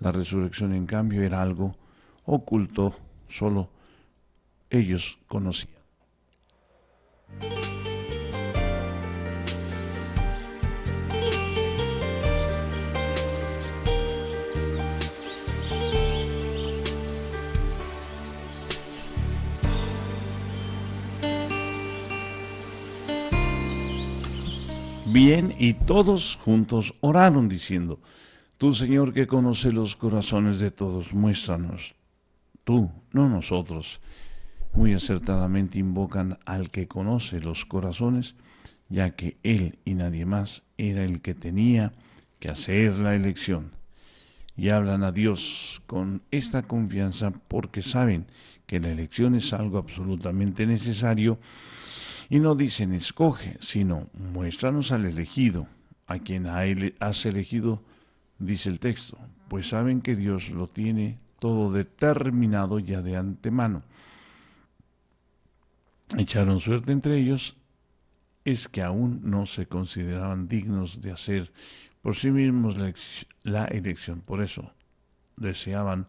La resurrección, en cambio, era algo oculto, solo ellos conocían. Bien, y todos juntos oraron diciendo, Tú Señor que conoce los corazones de todos, muéstranos, tú, no nosotros, muy acertadamente invocan al que conoce los corazones, ya que él y nadie más era el que tenía que hacer la elección. Y hablan a Dios con esta confianza porque saben que la elección es algo absolutamente necesario y no dicen escoge, sino muéstranos al elegido, a quien has elegido, dice el texto, pues saben que Dios lo tiene todo determinado ya de antemano echaron suerte entre ellos es que aún no se consideraban dignos de hacer por sí mismos la elección. Por eso deseaban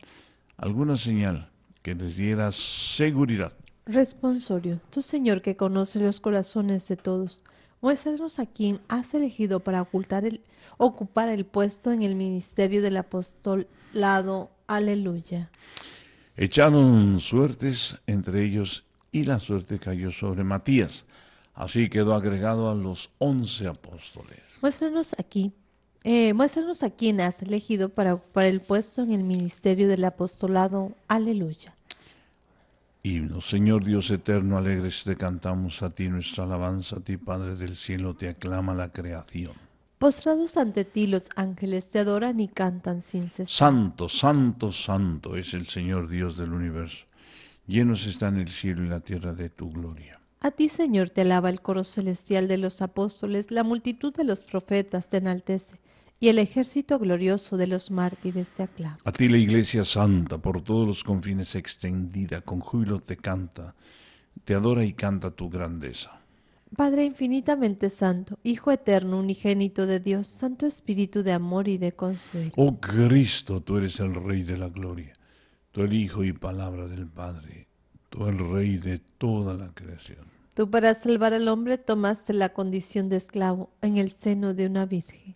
alguna señal que les diera seguridad. Responsorio, tu Señor que conoce los corazones de todos, muéstranos a quien has elegido para ocultar el, ocupar el puesto en el ministerio del apostolado. Aleluya. Echaron suertes entre ellos y la suerte cayó sobre Matías. Así quedó agregado a los once apóstoles. Muéstranos aquí, eh, muéstranos a quién has elegido para ocupar el puesto en el ministerio del apostolado. Aleluya. Himno, Señor Dios eterno, alegres te cantamos a ti nuestra alabanza, a ti Padre del cielo te aclama la creación. Postrados ante ti los ángeles te adoran y cantan sin cesar. Santo, santo, santo es el Señor Dios del universo llenos están el cielo y la tierra de tu gloria. A ti, Señor, te alaba el coro celestial de los apóstoles, la multitud de los profetas te enaltece, y el ejército glorioso de los mártires te aclama. A ti la iglesia santa, por todos los confines extendida, con júbilo te canta, te adora y canta tu grandeza. Padre infinitamente santo, Hijo eterno, unigénito de Dios, Santo Espíritu de amor y de consuelo. Oh Cristo, tú eres el Rey de la gloria tú el Hijo y palabra del Padre, tú el Rey de toda la creación. Tú para salvar al hombre tomaste la condición de esclavo en el seno de una virgen.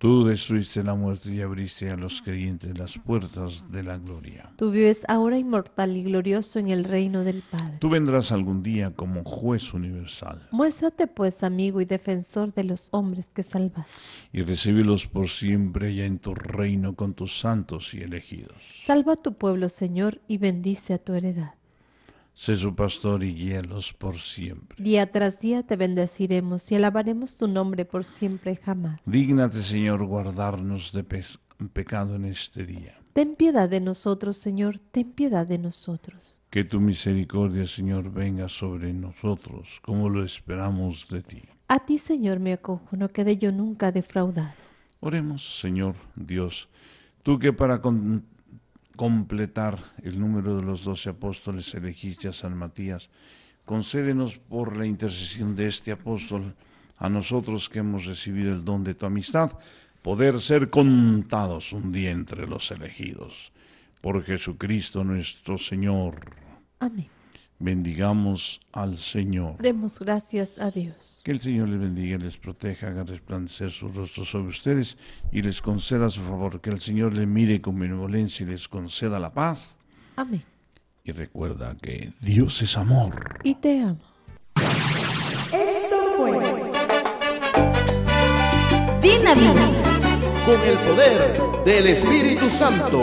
Tú destruiste la muerte y abriste a los creyentes las puertas de la gloria. Tú vives ahora inmortal y glorioso en el reino del Padre. Tú vendrás algún día como juez universal. Muéstrate pues amigo y defensor de los hombres que salvas. Y recíbelos por siempre ya en tu reino con tus santos y elegidos. Salva a tu pueblo, Señor, y bendice a tu heredad. Sé su pastor y guíalos por siempre. Día tras día te bendeciremos y alabaremos tu nombre por siempre y jamás. Dígnate, Señor, guardarnos de pecado en este día. Ten piedad de nosotros, Señor, ten piedad de nosotros. Que tu misericordia, Señor, venga sobre nosotros, como lo esperamos de ti. A ti, Señor, me acojo, no quede yo nunca defraudado. Oremos, Señor Dios, tú que para con completar el número de los doce apóstoles, elegiste a San Matías. Concédenos por la intercesión de este apóstol, a nosotros que hemos recibido el don de tu amistad, poder ser contados un día entre los elegidos. Por Jesucristo nuestro Señor. Amén. Bendigamos al Señor. Demos gracias a Dios. Que el Señor les bendiga, les proteja, haga resplandecer su rostro sobre ustedes y les conceda su favor. Que el Señor le mire con benevolencia y les conceda la paz. Amén. Y recuerda que Dios es amor. Y te amo. Esto fue Dinamita. Con el poder del Espíritu Santo.